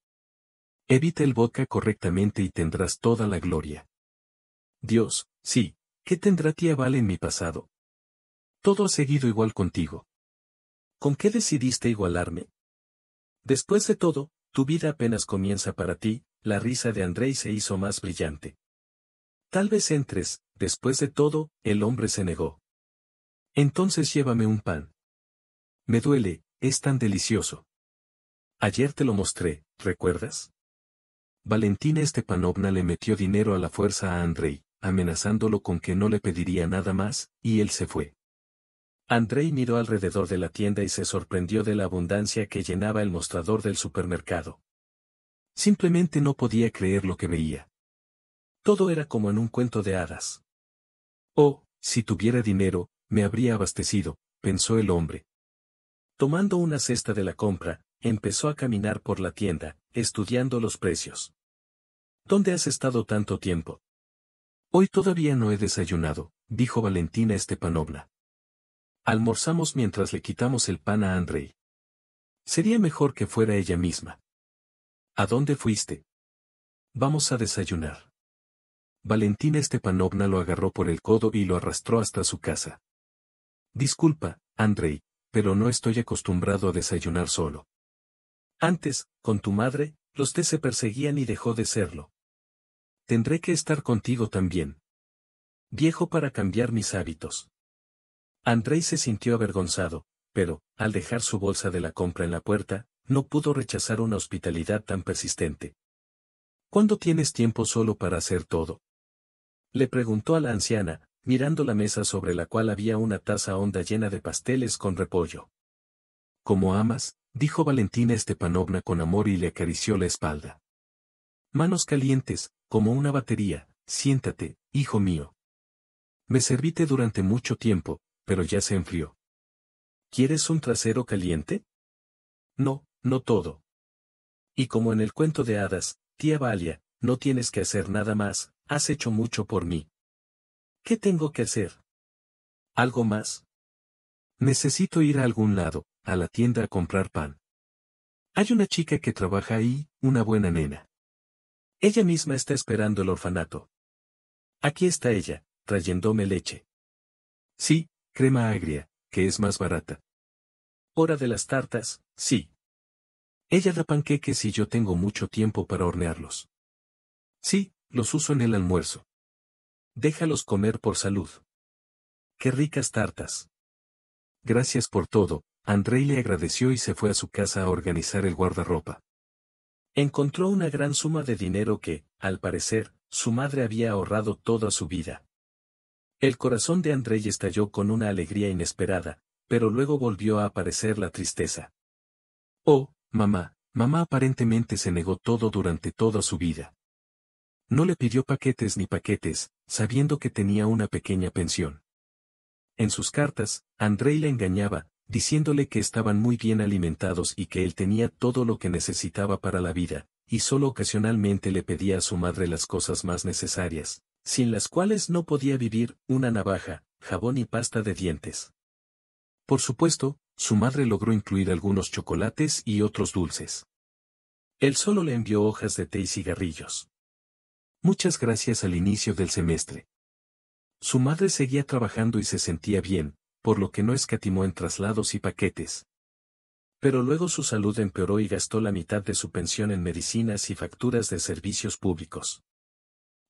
Evita el vodka correctamente y tendrás toda la gloria. Dios, sí, ¿qué tendrá tía Vale en mi pasado? Todo ha seguido igual contigo. ¿Con qué decidiste igualarme? Después de todo, tu vida apenas comienza para ti, la risa de Andrei se hizo más brillante. Tal vez entres, después de todo, el hombre se negó. Entonces llévame un pan. Me duele, es tan delicioso. Ayer te lo mostré, ¿recuerdas? Valentina Estepanovna le metió dinero a la fuerza a Andrei, amenazándolo con que no le pediría nada más, y él se fue. Andrei miró alrededor de la tienda y se sorprendió de la abundancia que llenaba el mostrador del supermercado. Simplemente no podía creer lo que veía. Todo era como en un cuento de hadas. Oh, si tuviera dinero, me habría abastecido, pensó el hombre. Tomando una cesta de la compra, empezó a caminar por la tienda, estudiando los precios. ¿Dónde has estado tanto tiempo? Hoy todavía no he desayunado, dijo Valentina Estepanovna. Almorzamos mientras le quitamos el pan a Andrei. Sería mejor que fuera ella misma. ¿A dónde fuiste? Vamos a desayunar. Valentina Stepanovna lo agarró por el codo y lo arrastró hasta su casa. Disculpa, Andrei, pero no estoy acostumbrado a desayunar solo. Antes, con tu madre, los té se perseguían y dejó de serlo. Tendré que estar contigo también. Viejo para cambiar mis hábitos. Andrei se sintió avergonzado, pero, al dejar su bolsa de la compra en la puerta, no pudo rechazar una hospitalidad tan persistente. ¿Cuándo tienes tiempo solo para hacer todo? Le preguntó a la anciana, mirando la mesa sobre la cual había una taza honda llena de pasteles con repollo. Como amas, dijo Valentina Estepanovna con amor y le acarició la espalda. Manos calientes, como una batería, siéntate, hijo mío. Me servite durante mucho tiempo, pero ya se enfrió. ¿Quieres un trasero caliente? No, no todo. Y como en el cuento de hadas, tía Valia, no tienes que hacer nada más, has hecho mucho por mí. ¿Qué tengo que hacer? ¿Algo más? Necesito ir a algún lado, a la tienda a comprar pan. Hay una chica que trabaja ahí, una buena nena. Ella misma está esperando el orfanato. Aquí está ella, trayéndome leche. Sí, crema agria, que es más barata. Hora de las tartas, sí. Ella da panqueques y yo tengo mucho tiempo para hornearlos. Sí, los uso en el almuerzo. Déjalos comer por salud. Qué ricas tartas. Gracias por todo, Andrei le agradeció y se fue a su casa a organizar el guardarropa. Encontró una gran suma de dinero que, al parecer, su madre había ahorrado toda su vida. El corazón de Andrei estalló con una alegría inesperada, pero luego volvió a aparecer la tristeza. Oh, mamá, mamá aparentemente se negó todo durante toda su vida. No le pidió paquetes ni paquetes, sabiendo que tenía una pequeña pensión. En sus cartas, Andrei la engañaba, diciéndole que estaban muy bien alimentados y que él tenía todo lo que necesitaba para la vida, y solo ocasionalmente le pedía a su madre las cosas más necesarias, sin las cuales no podía vivir, una navaja, jabón y pasta de dientes. Por supuesto, su madre logró incluir algunos chocolates y otros dulces. Él solo le envió hojas de té y cigarrillos. Muchas gracias al inicio del semestre. Su madre seguía trabajando y se sentía bien, por lo que no escatimó en traslados y paquetes. Pero luego su salud empeoró y gastó la mitad de su pensión en medicinas y facturas de servicios públicos.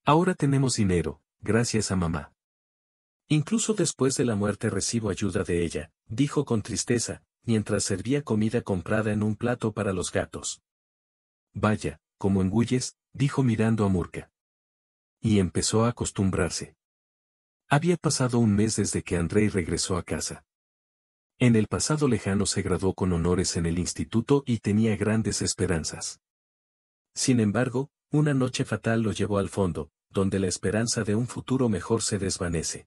Ahora tenemos dinero, gracias a mamá. Incluso después de la muerte recibo ayuda de ella, dijo con tristeza, mientras servía comida comprada en un plato para los gatos. Vaya, como engulles, dijo mirando a Murka. Y empezó a acostumbrarse. Había pasado un mes desde que André regresó a casa. En el pasado lejano se graduó con honores en el instituto y tenía grandes esperanzas. Sin embargo, una noche fatal lo llevó al fondo, donde la esperanza de un futuro mejor se desvanece.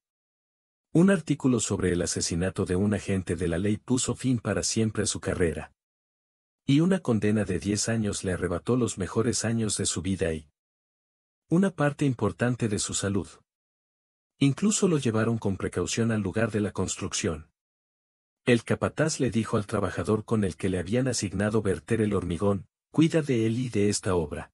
Un artículo sobre el asesinato de un agente de la ley puso fin para siempre a su carrera. Y una condena de 10 años le arrebató los mejores años de su vida y una parte importante de su salud. Incluso lo llevaron con precaución al lugar de la construcción. El capataz le dijo al trabajador con el que le habían asignado verter el hormigón, cuida de él y de esta obra.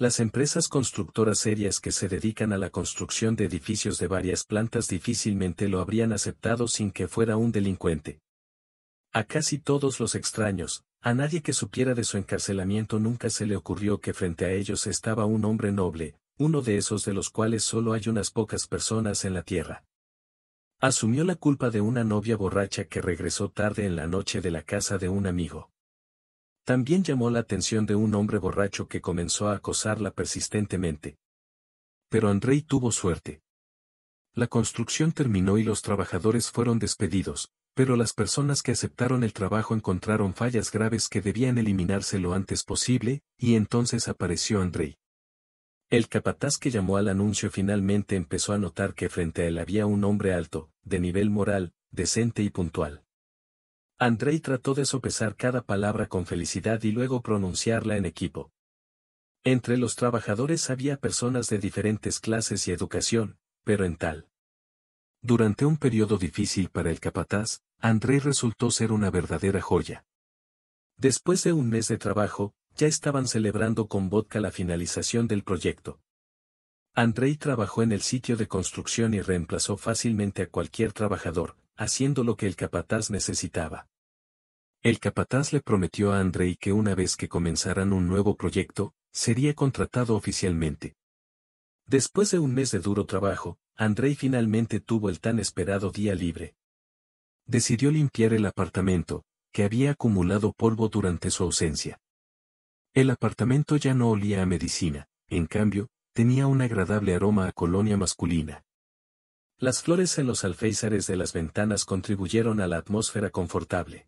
Las empresas constructoras serias que se dedican a la construcción de edificios de varias plantas difícilmente lo habrían aceptado sin que fuera un delincuente. A casi todos los extraños, a nadie que supiera de su encarcelamiento nunca se le ocurrió que frente a ellos estaba un hombre noble, uno de esos de los cuales solo hay unas pocas personas en la tierra. Asumió la culpa de una novia borracha que regresó tarde en la noche de la casa de un amigo. También llamó la atención de un hombre borracho que comenzó a acosarla persistentemente. Pero Andrei tuvo suerte. La construcción terminó y los trabajadores fueron despedidos, pero las personas que aceptaron el trabajo encontraron fallas graves que debían eliminarse lo antes posible, y entonces apareció Andrei. El capataz que llamó al anuncio finalmente empezó a notar que frente a él había un hombre alto, de nivel moral, decente y puntual. Andrei trató de sopesar cada palabra con felicidad y luego pronunciarla en equipo. Entre los trabajadores había personas de diferentes clases y educación, pero en tal. Durante un periodo difícil para el capataz, Andrei resultó ser una verdadera joya. Después de un mes de trabajo, ya estaban celebrando con vodka la finalización del proyecto. Andrei trabajó en el sitio de construcción y reemplazó fácilmente a cualquier trabajador, haciendo lo que el capataz necesitaba. El capataz le prometió a Andrei que una vez que comenzaran un nuevo proyecto, sería contratado oficialmente. Después de un mes de duro trabajo, Andrei finalmente tuvo el tan esperado día libre. Decidió limpiar el apartamento, que había acumulado polvo durante su ausencia. El apartamento ya no olía a medicina, en cambio, tenía un agradable aroma a colonia masculina. Las flores en los alféizares de las ventanas contribuyeron a la atmósfera confortable.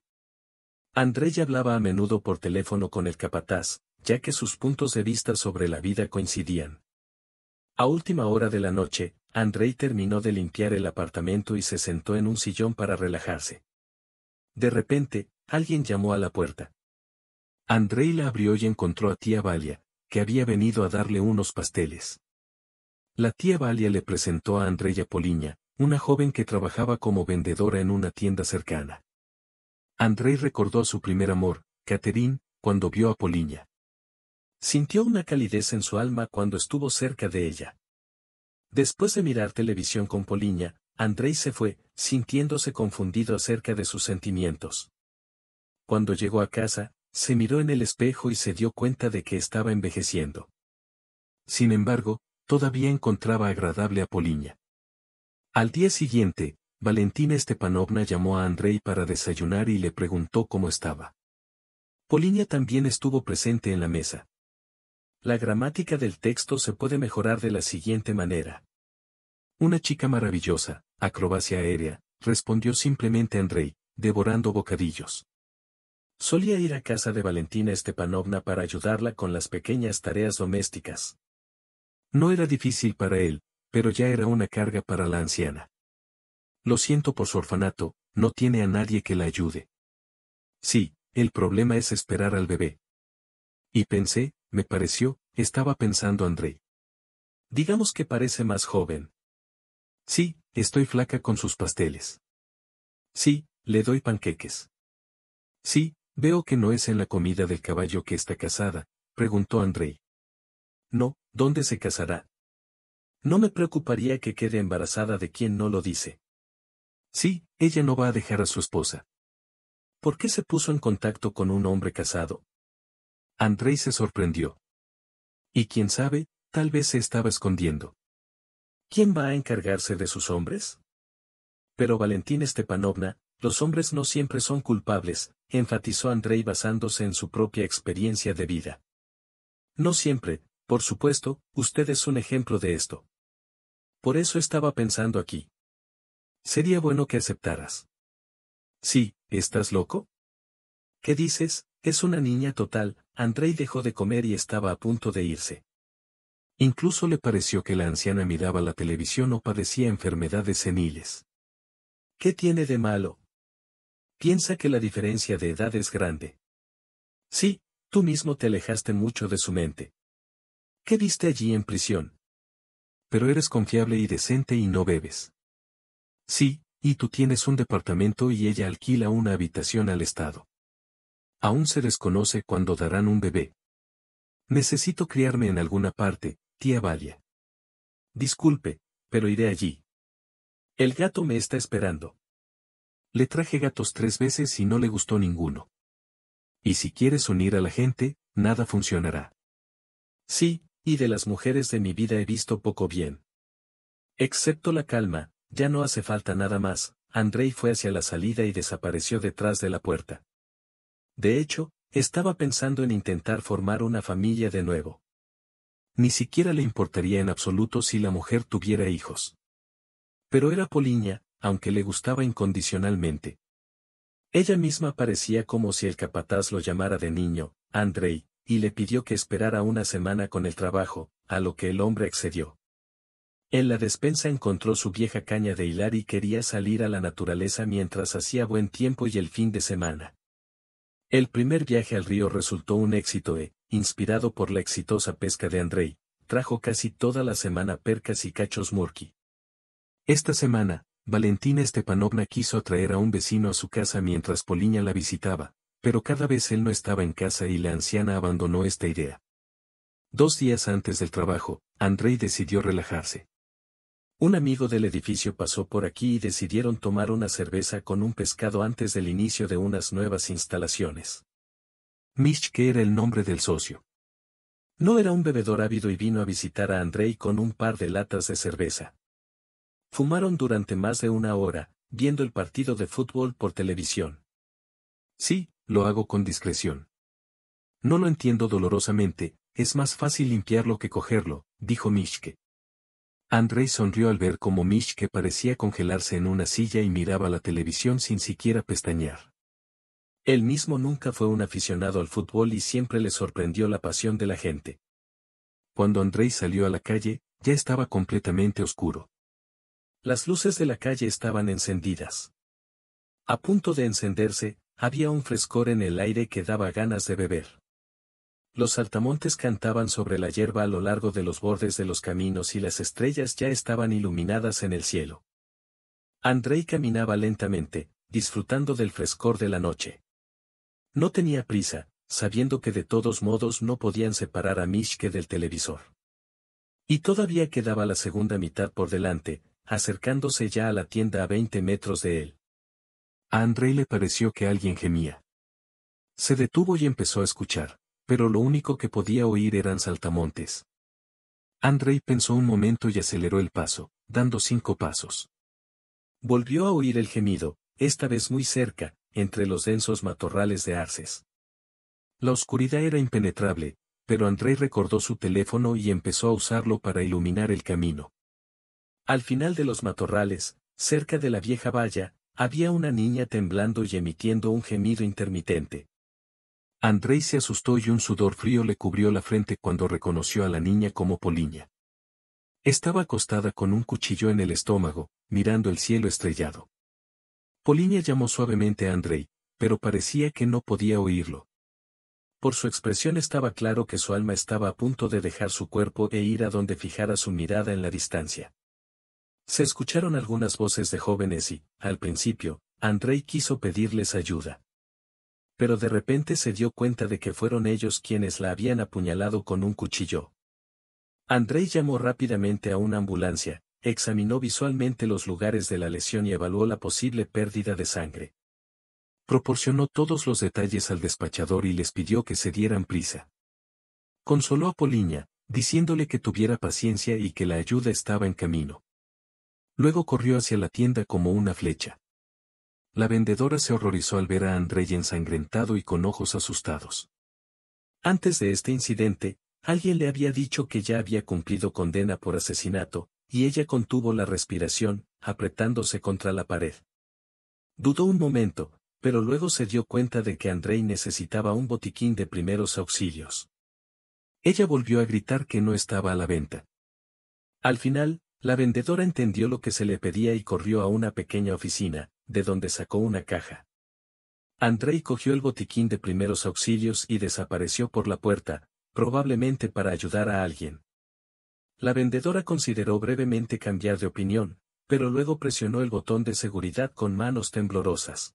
Andrei hablaba a menudo por teléfono con el capataz, ya que sus puntos de vista sobre la vida coincidían. A última hora de la noche, Andrei terminó de limpiar el apartamento y se sentó en un sillón para relajarse. De repente, alguien llamó a la puerta. Andrei la abrió y encontró a tía Valia, que había venido a darle unos pasteles. La tía Valia le presentó a Andrea Poliña, una joven que trabajaba como vendedora en una tienda cercana. Andrei recordó su primer amor, Catherine, cuando vio a Poliña. Sintió una calidez en su alma cuando estuvo cerca de ella. Después de mirar televisión con Poliña, Andrei se fue, sintiéndose confundido acerca de sus sentimientos. Cuando llegó a casa, se miró en el espejo y se dio cuenta de que estaba envejeciendo. Sin embargo, todavía encontraba agradable a Poliña. Al día siguiente, Valentina Stepanovna llamó a Andrei para desayunar y le preguntó cómo estaba. Polinia también estuvo presente en la mesa. La gramática del texto se puede mejorar de la siguiente manera. Una chica maravillosa, acrobacia aérea, respondió simplemente Andrei, devorando bocadillos. Solía ir a casa de Valentina Stepanovna para ayudarla con las pequeñas tareas domésticas. No era difícil para él, pero ya era una carga para la anciana. Lo siento por su orfanato, no tiene a nadie que la ayude. Sí, el problema es esperar al bebé. Y pensé, me pareció, estaba pensando André. Digamos que parece más joven. Sí, estoy flaca con sus pasteles. Sí, le doy panqueques. Sí, veo que no es en la comida del caballo que está casada, preguntó André. No, ¿Dónde se casará? No me preocuparía que quede embarazada de quien no lo dice. Sí, ella no va a dejar a su esposa. ¿Por qué se puso en contacto con un hombre casado? Andrei se sorprendió. Y quién sabe, tal vez se estaba escondiendo. ¿Quién va a encargarse de sus hombres? Pero Valentín Stepanovna, los hombres no siempre son culpables, enfatizó Andrei basándose en su propia experiencia de vida. No siempre, por supuesto, usted es un ejemplo de esto. Por eso estaba pensando aquí. Sería bueno que aceptaras. Sí, ¿estás loco? ¿Qué dices? Es una niña total, Andrei dejó de comer y estaba a punto de irse. Incluso le pareció que la anciana miraba la televisión o padecía enfermedades seniles. ¿Qué tiene de malo? Piensa que la diferencia de edad es grande. Sí, tú mismo te alejaste mucho de su mente. ¿Qué diste allí en prisión? Pero eres confiable y decente y no bebes. Sí, y tú tienes un departamento y ella alquila una habitación al Estado. Aún se desconoce cuándo darán un bebé. Necesito criarme en alguna parte, tía Valia. Disculpe, pero iré allí. El gato me está esperando. Le traje gatos tres veces y no le gustó ninguno. Y si quieres unir a la gente, nada funcionará. Sí, y de las mujeres de mi vida he visto poco bien. Excepto la calma, ya no hace falta nada más, Andrei fue hacia la salida y desapareció detrás de la puerta. De hecho, estaba pensando en intentar formar una familia de nuevo. Ni siquiera le importaría en absoluto si la mujer tuviera hijos. Pero era Poliña, aunque le gustaba incondicionalmente. Ella misma parecía como si el capataz lo llamara de niño, Andrei, y le pidió que esperara una semana con el trabajo, a lo que el hombre accedió. En la despensa encontró su vieja caña de hilar y quería salir a la naturaleza mientras hacía buen tiempo y el fin de semana. El primer viaje al río resultó un éxito e, inspirado por la exitosa pesca de Andrei, trajo casi toda la semana percas y cachos murky. Esta semana, Valentina Stepanovna quiso atraer a un vecino a su casa mientras Poliña la visitaba, pero cada vez él no estaba en casa y la anciana abandonó esta idea. Dos días antes del trabajo, Andrei decidió relajarse. Un amigo del edificio pasó por aquí y decidieron tomar una cerveza con un pescado antes del inicio de unas nuevas instalaciones. que era el nombre del socio. No era un bebedor ávido y vino a visitar a Andrei con un par de latas de cerveza. Fumaron durante más de una hora, viendo el partido de fútbol por televisión. Sí, lo hago con discreción. No lo entiendo dolorosamente, es más fácil limpiarlo que cogerlo, dijo Mishke. Andrei sonrió al ver cómo Mishke parecía congelarse en una silla y miraba la televisión sin siquiera pestañear. Él mismo nunca fue un aficionado al fútbol y siempre le sorprendió la pasión de la gente. Cuando Andrei salió a la calle, ya estaba completamente oscuro. Las luces de la calle estaban encendidas. A punto de encenderse, había un frescor en el aire que daba ganas de beber. Los saltamontes cantaban sobre la hierba a lo largo de los bordes de los caminos y las estrellas ya estaban iluminadas en el cielo. Andrei caminaba lentamente, disfrutando del frescor de la noche. No tenía prisa, sabiendo que de todos modos no podían separar a Mishke del televisor. Y todavía quedaba la segunda mitad por delante, acercándose ya a la tienda a 20 metros de él. A Andrei le pareció que alguien gemía. Se detuvo y empezó a escuchar, pero lo único que podía oír eran saltamontes. Andrei pensó un momento y aceleró el paso, dando cinco pasos. Volvió a oír el gemido, esta vez muy cerca, entre los densos matorrales de arces. La oscuridad era impenetrable, pero Andrei recordó su teléfono y empezó a usarlo para iluminar el camino. Al final de los matorrales, cerca de la vieja valla, había una niña temblando y emitiendo un gemido intermitente. Andrei se asustó y un sudor frío le cubrió la frente cuando reconoció a la niña como Poliña. Estaba acostada con un cuchillo en el estómago, mirando el cielo estrellado. Poliña llamó suavemente a Andrei, pero parecía que no podía oírlo. Por su expresión estaba claro que su alma estaba a punto de dejar su cuerpo e ir a donde fijara su mirada en la distancia. Se escucharon algunas voces de jóvenes y, al principio, Andrei quiso pedirles ayuda. Pero de repente se dio cuenta de que fueron ellos quienes la habían apuñalado con un cuchillo. Andrei llamó rápidamente a una ambulancia, examinó visualmente los lugares de la lesión y evaluó la posible pérdida de sangre. Proporcionó todos los detalles al despachador y les pidió que se dieran prisa. Consoló a Poliña, diciéndole que tuviera paciencia y que la ayuda estaba en camino. Luego corrió hacia la tienda como una flecha. La vendedora se horrorizó al ver a Andrei ensangrentado y con ojos asustados. Antes de este incidente, alguien le había dicho que ya había cumplido condena por asesinato, y ella contuvo la respiración, apretándose contra la pared. Dudó un momento, pero luego se dio cuenta de que Andrei necesitaba un botiquín de primeros auxilios. Ella volvió a gritar que no estaba a la venta. Al final, la vendedora entendió lo que se le pedía y corrió a una pequeña oficina, de donde sacó una caja. Andrei cogió el botiquín de primeros auxilios y desapareció por la puerta, probablemente para ayudar a alguien. La vendedora consideró brevemente cambiar de opinión, pero luego presionó el botón de seguridad con manos temblorosas.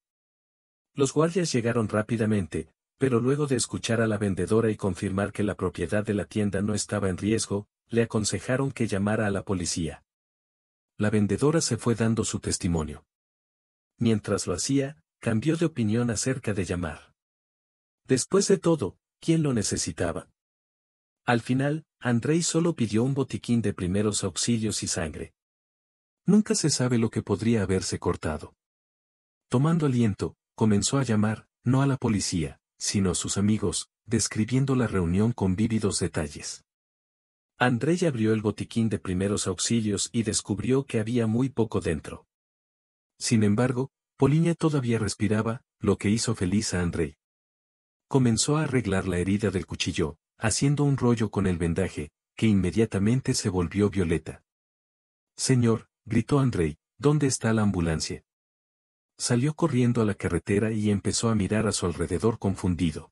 Los guardias llegaron rápidamente, pero luego de escuchar a la vendedora y confirmar que la propiedad de la tienda no estaba en riesgo, le aconsejaron que llamara a la policía. La vendedora se fue dando su testimonio. Mientras lo hacía, cambió de opinión acerca de llamar. Después de todo, ¿quién lo necesitaba? Al final, Andrei solo pidió un botiquín de primeros auxilios y sangre. Nunca se sabe lo que podría haberse cortado. Tomando aliento, comenzó a llamar, no a la policía, sino a sus amigos, describiendo la reunión con vívidos detalles. Andrei abrió el botiquín de primeros auxilios y descubrió que había muy poco dentro. Sin embargo, Poliña todavía respiraba, lo que hizo feliz a Andrei. Comenzó a arreglar la herida del cuchillo, haciendo un rollo con el vendaje, que inmediatamente se volvió violeta. Señor, gritó Andrei, ¿dónde está la ambulancia? Salió corriendo a la carretera y empezó a mirar a su alrededor confundido.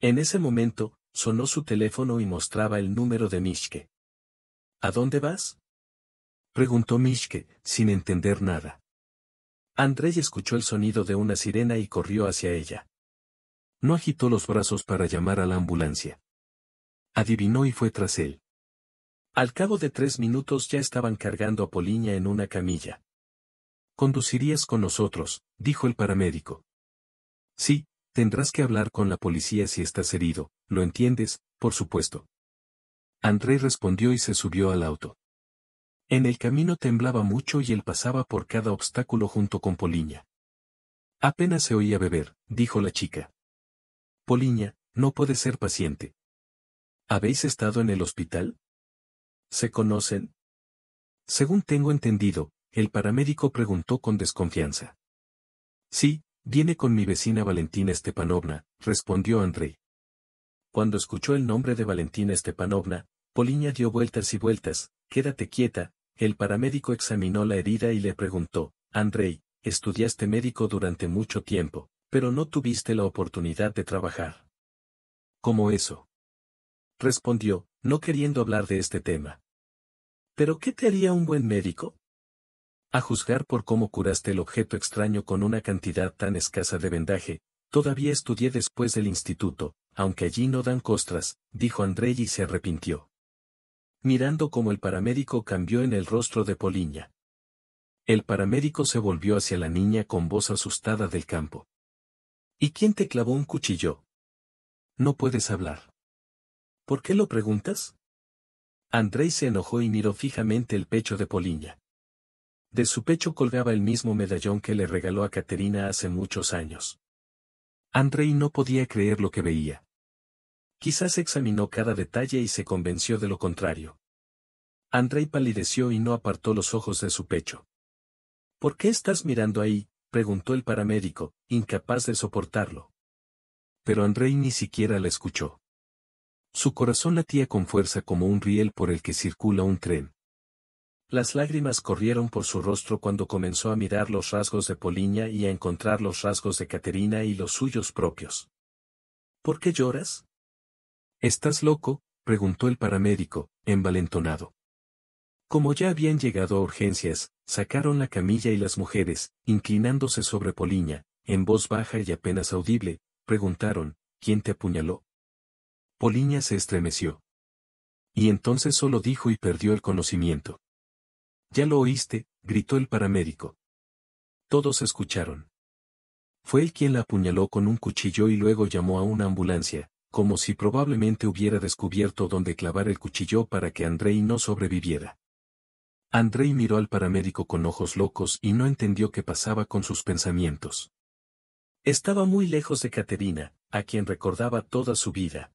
En ese momento, Sonó su teléfono y mostraba el número de Mishke. ¿A dónde vas? Preguntó Mishke, sin entender nada. Andrei escuchó el sonido de una sirena y corrió hacia ella. No agitó los brazos para llamar a la ambulancia. Adivinó y fue tras él. Al cabo de tres minutos ya estaban cargando a Poliña en una camilla. Conducirías con nosotros, dijo el paramédico. Sí, Tendrás que hablar con la policía si estás herido, ¿lo entiendes? Por supuesto. André respondió y se subió al auto. En el camino temblaba mucho y él pasaba por cada obstáculo junto con Poliña. Apenas se oía beber, dijo la chica. Poliña, no puede ser paciente. ¿Habéis estado en el hospital? ¿Se conocen? Según tengo entendido, el paramédico preguntó con desconfianza. Sí, Viene con mi vecina Valentina Stepanovna, respondió Andrei. Cuando escuchó el nombre de Valentina Stepanovna, Poliña dio vueltas y vueltas, quédate quieta, el paramédico examinó la herida y le preguntó, Andrei, estudiaste médico durante mucho tiempo, pero no tuviste la oportunidad de trabajar. ¿Cómo eso? Respondió, no queriendo hablar de este tema. ¿Pero qué te haría un buen médico? A juzgar por cómo curaste el objeto extraño con una cantidad tan escasa de vendaje, todavía estudié después del instituto, aunque allí no dan costras, dijo Andrei y se arrepintió. Mirando cómo el paramédico cambió en el rostro de Poliña. El paramédico se volvió hacia la niña con voz asustada del campo. ¿Y quién te clavó un cuchillo? No puedes hablar. ¿Por qué lo preguntas? Andrei se enojó y miró fijamente el pecho de Poliña. De su pecho colgaba el mismo medallón que le regaló a Caterina hace muchos años. Andrei no podía creer lo que veía. Quizás examinó cada detalle y se convenció de lo contrario. Andrei palideció y no apartó los ojos de su pecho. ¿Por qué estás mirando ahí? preguntó el paramédico, incapaz de soportarlo. Pero Andrei ni siquiera la escuchó. Su corazón latía con fuerza como un riel por el que circula un tren. Las lágrimas corrieron por su rostro cuando comenzó a mirar los rasgos de Poliña y a encontrar los rasgos de Caterina y los suyos propios. ¿Por qué lloras? ¿Estás loco? preguntó el paramédico, envalentonado. Como ya habían llegado a urgencias, sacaron la camilla y las mujeres, inclinándose sobre Poliña, en voz baja y apenas audible, preguntaron, ¿quién te apuñaló? Poliña se estremeció. Y entonces solo dijo y perdió el conocimiento. Ya lo oíste, gritó el paramédico. Todos escucharon. Fue él quien la apuñaló con un cuchillo y luego llamó a una ambulancia, como si probablemente hubiera descubierto dónde clavar el cuchillo para que Andrei no sobreviviera. Andrei miró al paramédico con ojos locos y no entendió qué pasaba con sus pensamientos. Estaba muy lejos de Caterina, a quien recordaba toda su vida.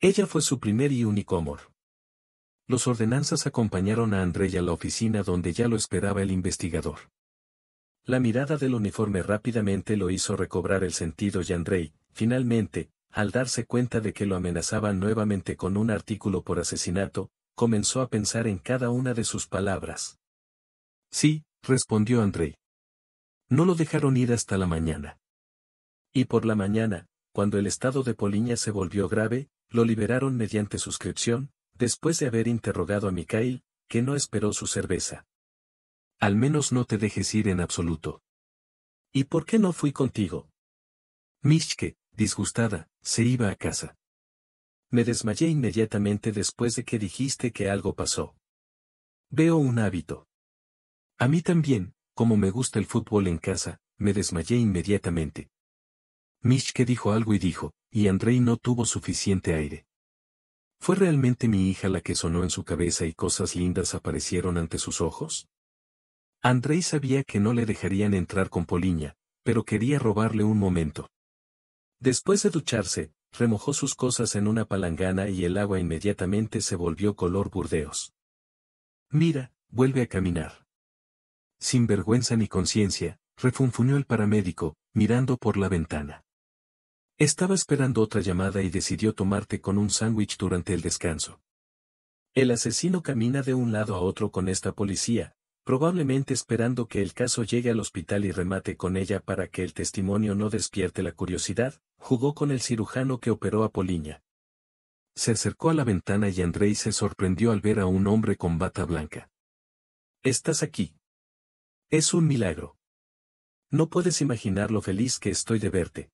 Ella fue su primer y único amor. Los ordenanzas acompañaron a Andrei a la oficina donde ya lo esperaba el investigador. La mirada del uniforme rápidamente lo hizo recobrar el sentido y André, finalmente, al darse cuenta de que lo amenazaban nuevamente con un artículo por asesinato, comenzó a pensar en cada una de sus palabras. Sí, respondió André. No lo dejaron ir hasta la mañana. Y por la mañana, cuando el estado de Poliña se volvió grave, lo liberaron mediante suscripción, después de haber interrogado a Mikhail, que no esperó su cerveza. Al menos no te dejes ir en absoluto. ¿Y por qué no fui contigo? Mishke, disgustada, se iba a casa. Me desmayé inmediatamente después de que dijiste que algo pasó. Veo un hábito. A mí también, como me gusta el fútbol en casa, me desmayé inmediatamente. Mishke dijo algo y dijo, y Andrei no tuvo suficiente aire. ¿Fue realmente mi hija la que sonó en su cabeza y cosas lindas aparecieron ante sus ojos? Andrei sabía que no le dejarían entrar con Poliña, pero quería robarle un momento. Después de ducharse, remojó sus cosas en una palangana y el agua inmediatamente se volvió color burdeos. Mira, vuelve a caminar. Sin vergüenza ni conciencia, refunfuñó el paramédico, mirando por la ventana. Estaba esperando otra llamada y decidió tomarte con un sándwich durante el descanso. El asesino camina de un lado a otro con esta policía, probablemente esperando que el caso llegue al hospital y remate con ella para que el testimonio no despierte la curiosidad, jugó con el cirujano que operó a Poliña. Se acercó a la ventana y Andrei se sorprendió al ver a un hombre con bata blanca. Estás aquí. Es un milagro. No puedes imaginar lo feliz que estoy de verte.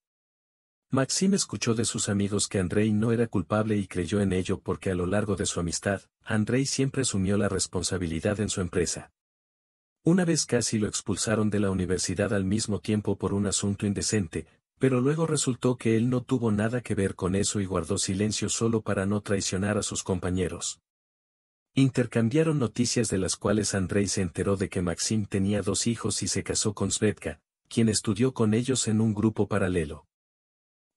Maxim escuchó de sus amigos que Andrei no era culpable y creyó en ello porque a lo largo de su amistad, Andrei siempre asumió la responsabilidad en su empresa. Una vez casi lo expulsaron de la universidad al mismo tiempo por un asunto indecente, pero luego resultó que él no tuvo nada que ver con eso y guardó silencio solo para no traicionar a sus compañeros. Intercambiaron noticias de las cuales Andrei se enteró de que Maxim tenía dos hijos y se casó con Svetka, quien estudió con ellos en un grupo paralelo.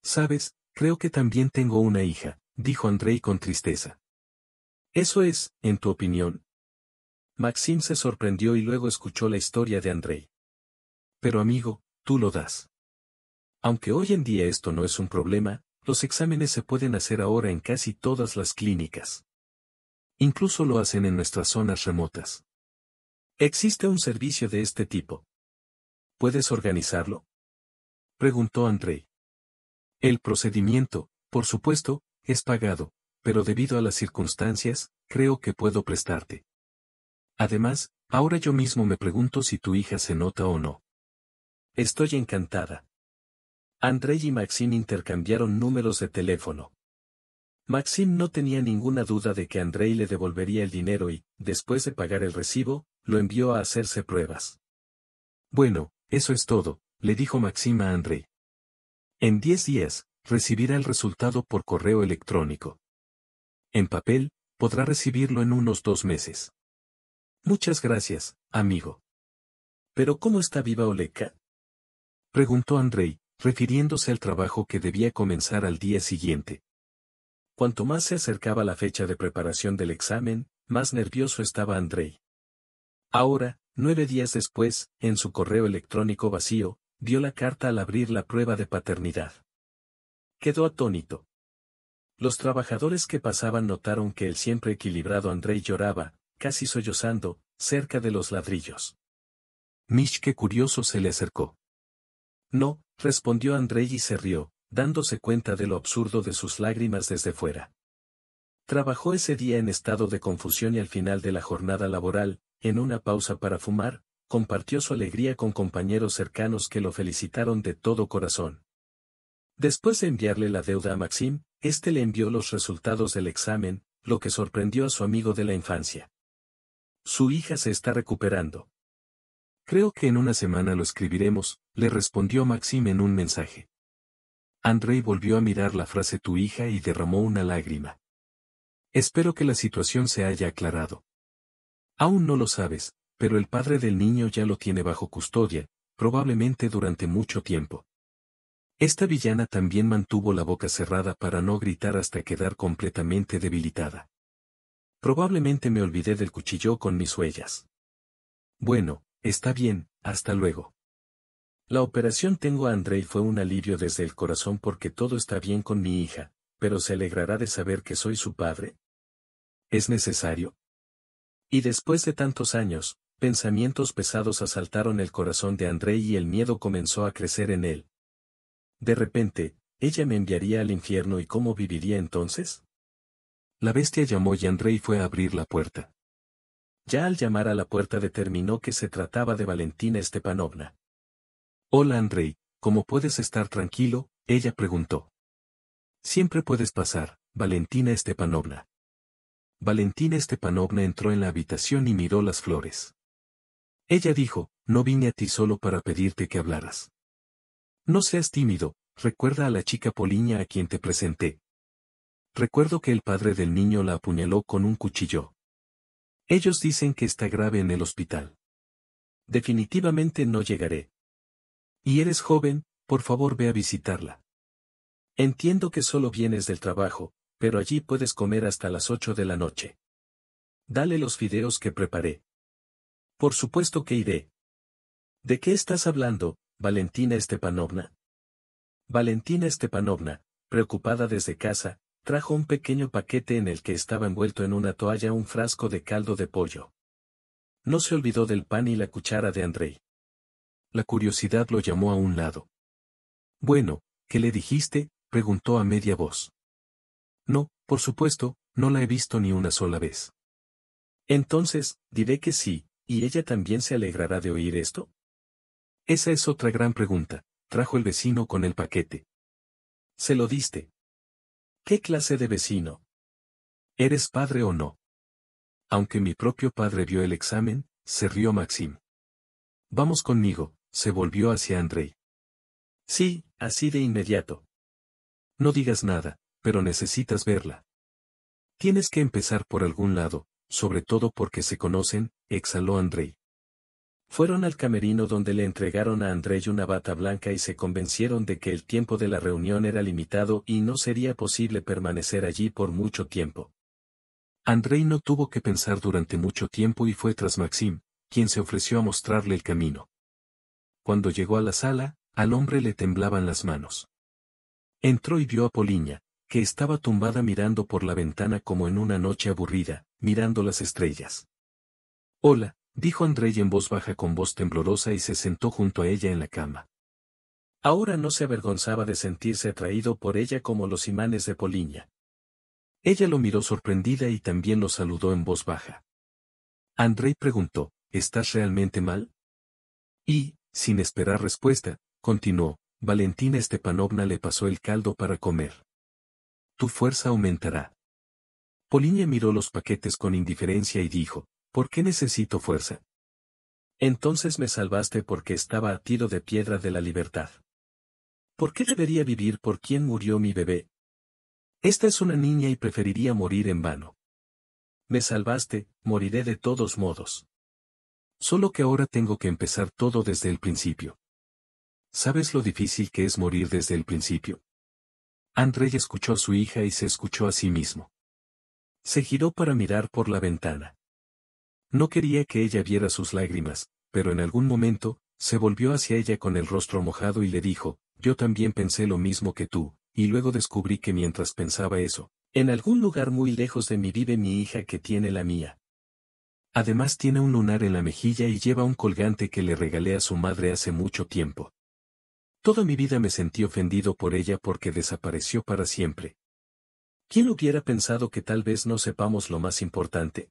Sabes, creo que también tengo una hija, dijo Andrei con tristeza. Eso es, en tu opinión. Maxim se sorprendió y luego escuchó la historia de Andrei. Pero amigo, tú lo das. Aunque hoy en día esto no es un problema, los exámenes se pueden hacer ahora en casi todas las clínicas. Incluso lo hacen en nuestras zonas remotas. Existe un servicio de este tipo. ¿Puedes organizarlo? Preguntó Andrei. El procedimiento, por supuesto, es pagado, pero debido a las circunstancias, creo que puedo prestarte. Además, ahora yo mismo me pregunto si tu hija se nota o no. Estoy encantada. Andrei y Maxim intercambiaron números de teléfono. Maxim no tenía ninguna duda de que Andrei le devolvería el dinero y, después de pagar el recibo, lo envió a hacerse pruebas. Bueno, eso es todo, le dijo Maxim a Andrei. En 10 días, recibirá el resultado por correo electrónico. En papel, podrá recibirlo en unos dos meses. Muchas gracias, amigo. ¿Pero cómo está viva Oleka? Preguntó Andrei, refiriéndose al trabajo que debía comenzar al día siguiente. Cuanto más se acercaba la fecha de preparación del examen, más nervioso estaba Andrei. Ahora, nueve días después, en su correo electrónico vacío, dio la carta al abrir la prueba de paternidad. Quedó atónito. Los trabajadores que pasaban notaron que el siempre equilibrado Andrei lloraba, casi sollozando, cerca de los ladrillos. que curioso se le acercó. No, respondió Andrei y se rió, dándose cuenta de lo absurdo de sus lágrimas desde fuera. Trabajó ese día en estado de confusión y al final de la jornada laboral, en una pausa para fumar, compartió su alegría con compañeros cercanos que lo felicitaron de todo corazón. Después de enviarle la deuda a Maxim, este le envió los resultados del examen, lo que sorprendió a su amigo de la infancia. Su hija se está recuperando. Creo que en una semana lo escribiremos, le respondió Maxim en un mensaje. Andrei volvió a mirar la frase tu hija y derramó una lágrima. Espero que la situación se haya aclarado. Aún no lo sabes, pero el padre del niño ya lo tiene bajo custodia, probablemente durante mucho tiempo. Esta villana también mantuvo la boca cerrada para no gritar hasta quedar completamente debilitada. Probablemente me olvidé del cuchillo con mis huellas. Bueno, está bien, hasta luego. La operación Tengo a André fue un alivio desde el corazón porque todo está bien con mi hija, pero se alegrará de saber que soy su padre. Es necesario. Y después de tantos años, Pensamientos pesados asaltaron el corazón de Andrei y el miedo comenzó a crecer en él. De repente, ¿ella me enviaría al infierno y cómo viviría entonces? La bestia llamó y Andrei fue a abrir la puerta. Ya al llamar a la puerta determinó que se trataba de Valentina Estepanovna. Hola Andrei, ¿cómo puedes estar tranquilo? ella preguntó. Siempre puedes pasar, Valentina Estepanovna. Valentina Estepanovna entró en la habitación y miró las flores. Ella dijo, no vine a ti solo para pedirte que hablaras. No seas tímido, recuerda a la chica Poliña a quien te presenté. Recuerdo que el padre del niño la apuñaló con un cuchillo. Ellos dicen que está grave en el hospital. Definitivamente no llegaré. Y eres joven, por favor ve a visitarla. Entiendo que solo vienes del trabajo, pero allí puedes comer hasta las ocho de la noche. Dale los fideos que preparé. Por supuesto que iré. ¿De qué estás hablando, Valentina Stepanovna? Valentina Stepanovna, preocupada desde casa, trajo un pequeño paquete en el que estaba envuelto en una toalla un frasco de caldo de pollo. No se olvidó del pan y la cuchara de Andrei. La curiosidad lo llamó a un lado. Bueno, ¿qué le dijiste? preguntó a media voz. No, por supuesto, no la he visto ni una sola vez. Entonces, diré que sí, ¿Y ella también se alegrará de oír esto? Esa es otra gran pregunta, trajo el vecino con el paquete. Se lo diste. ¿Qué clase de vecino? ¿Eres padre o no? Aunque mi propio padre vio el examen, se rió Maxim. Vamos conmigo, se volvió hacia Andrei. Sí, así de inmediato. No digas nada, pero necesitas verla. Tienes que empezar por algún lado, sobre todo porque se conocen, exhaló Andrei. Fueron al camerino donde le entregaron a Andrei una bata blanca y se convencieron de que el tiempo de la reunión era limitado y no sería posible permanecer allí por mucho tiempo. Andrei no tuvo que pensar durante mucho tiempo y fue tras Maxim, quien se ofreció a mostrarle el camino. Cuando llegó a la sala, al hombre le temblaban las manos. Entró y vio a Poliña, que estaba tumbada mirando por la ventana como en una noche aburrida, mirando las estrellas. Hola, dijo Andrei en voz baja con voz temblorosa y se sentó junto a ella en la cama. Ahora no se avergonzaba de sentirse atraído por ella como los imanes de Poliña. Ella lo miró sorprendida y también lo saludó en voz baja. Andrei preguntó, ¿estás realmente mal? Y, sin esperar respuesta, continuó, Valentina Stepanovna le pasó el caldo para comer tu fuerza aumentará. Polinia miró los paquetes con indiferencia y dijo, ¿por qué necesito fuerza? Entonces me salvaste porque estaba a tiro de piedra de la libertad. ¿Por qué debería vivir por quien murió mi bebé? Esta es una niña y preferiría morir en vano. Me salvaste, moriré de todos modos. Solo que ahora tengo que empezar todo desde el principio. ¿Sabes lo difícil que es morir desde el principio? Andrei escuchó a su hija y se escuchó a sí mismo. Se giró para mirar por la ventana. No quería que ella viera sus lágrimas, pero en algún momento, se volvió hacia ella con el rostro mojado y le dijo, yo también pensé lo mismo que tú, y luego descubrí que mientras pensaba eso, en algún lugar muy lejos de mí vive mi hija que tiene la mía. Además tiene un lunar en la mejilla y lleva un colgante que le regalé a su madre hace mucho tiempo. Toda mi vida me sentí ofendido por ella porque desapareció para siempre. ¿Quién hubiera pensado que tal vez no sepamos lo más importante?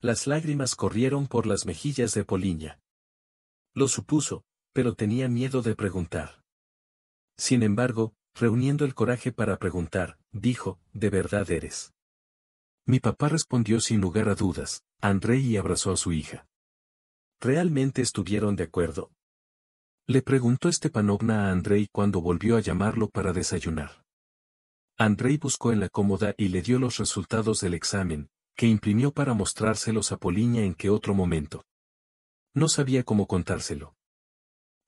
Las lágrimas corrieron por las mejillas de Poliña. Lo supuso, pero tenía miedo de preguntar. Sin embargo, reuniendo el coraje para preguntar, dijo, ¿de verdad eres? Mi papá respondió sin lugar a dudas, André y abrazó a su hija. Realmente estuvieron de acuerdo. Le preguntó Stepanovna a Andrei cuando volvió a llamarlo para desayunar. Andrei buscó en la cómoda y le dio los resultados del examen, que imprimió para mostrárselos a Poliña en que otro momento. No sabía cómo contárselo.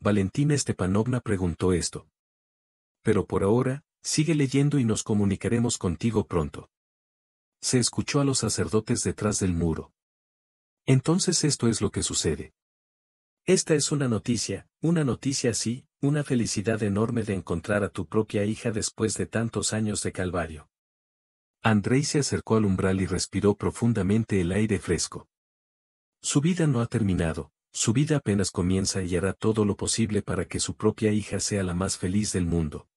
Valentina Stepanovna preguntó esto. Pero por ahora, sigue leyendo y nos comunicaremos contigo pronto. Se escuchó a los sacerdotes detrás del muro. Entonces esto es lo que sucede. Esta es una noticia, una noticia así, una felicidad enorme de encontrar a tu propia hija después de tantos años de calvario. Andrei se acercó al umbral y respiró profundamente el aire fresco. Su vida no ha terminado, su vida apenas comienza y hará todo lo posible para que su propia hija sea la más feliz del mundo.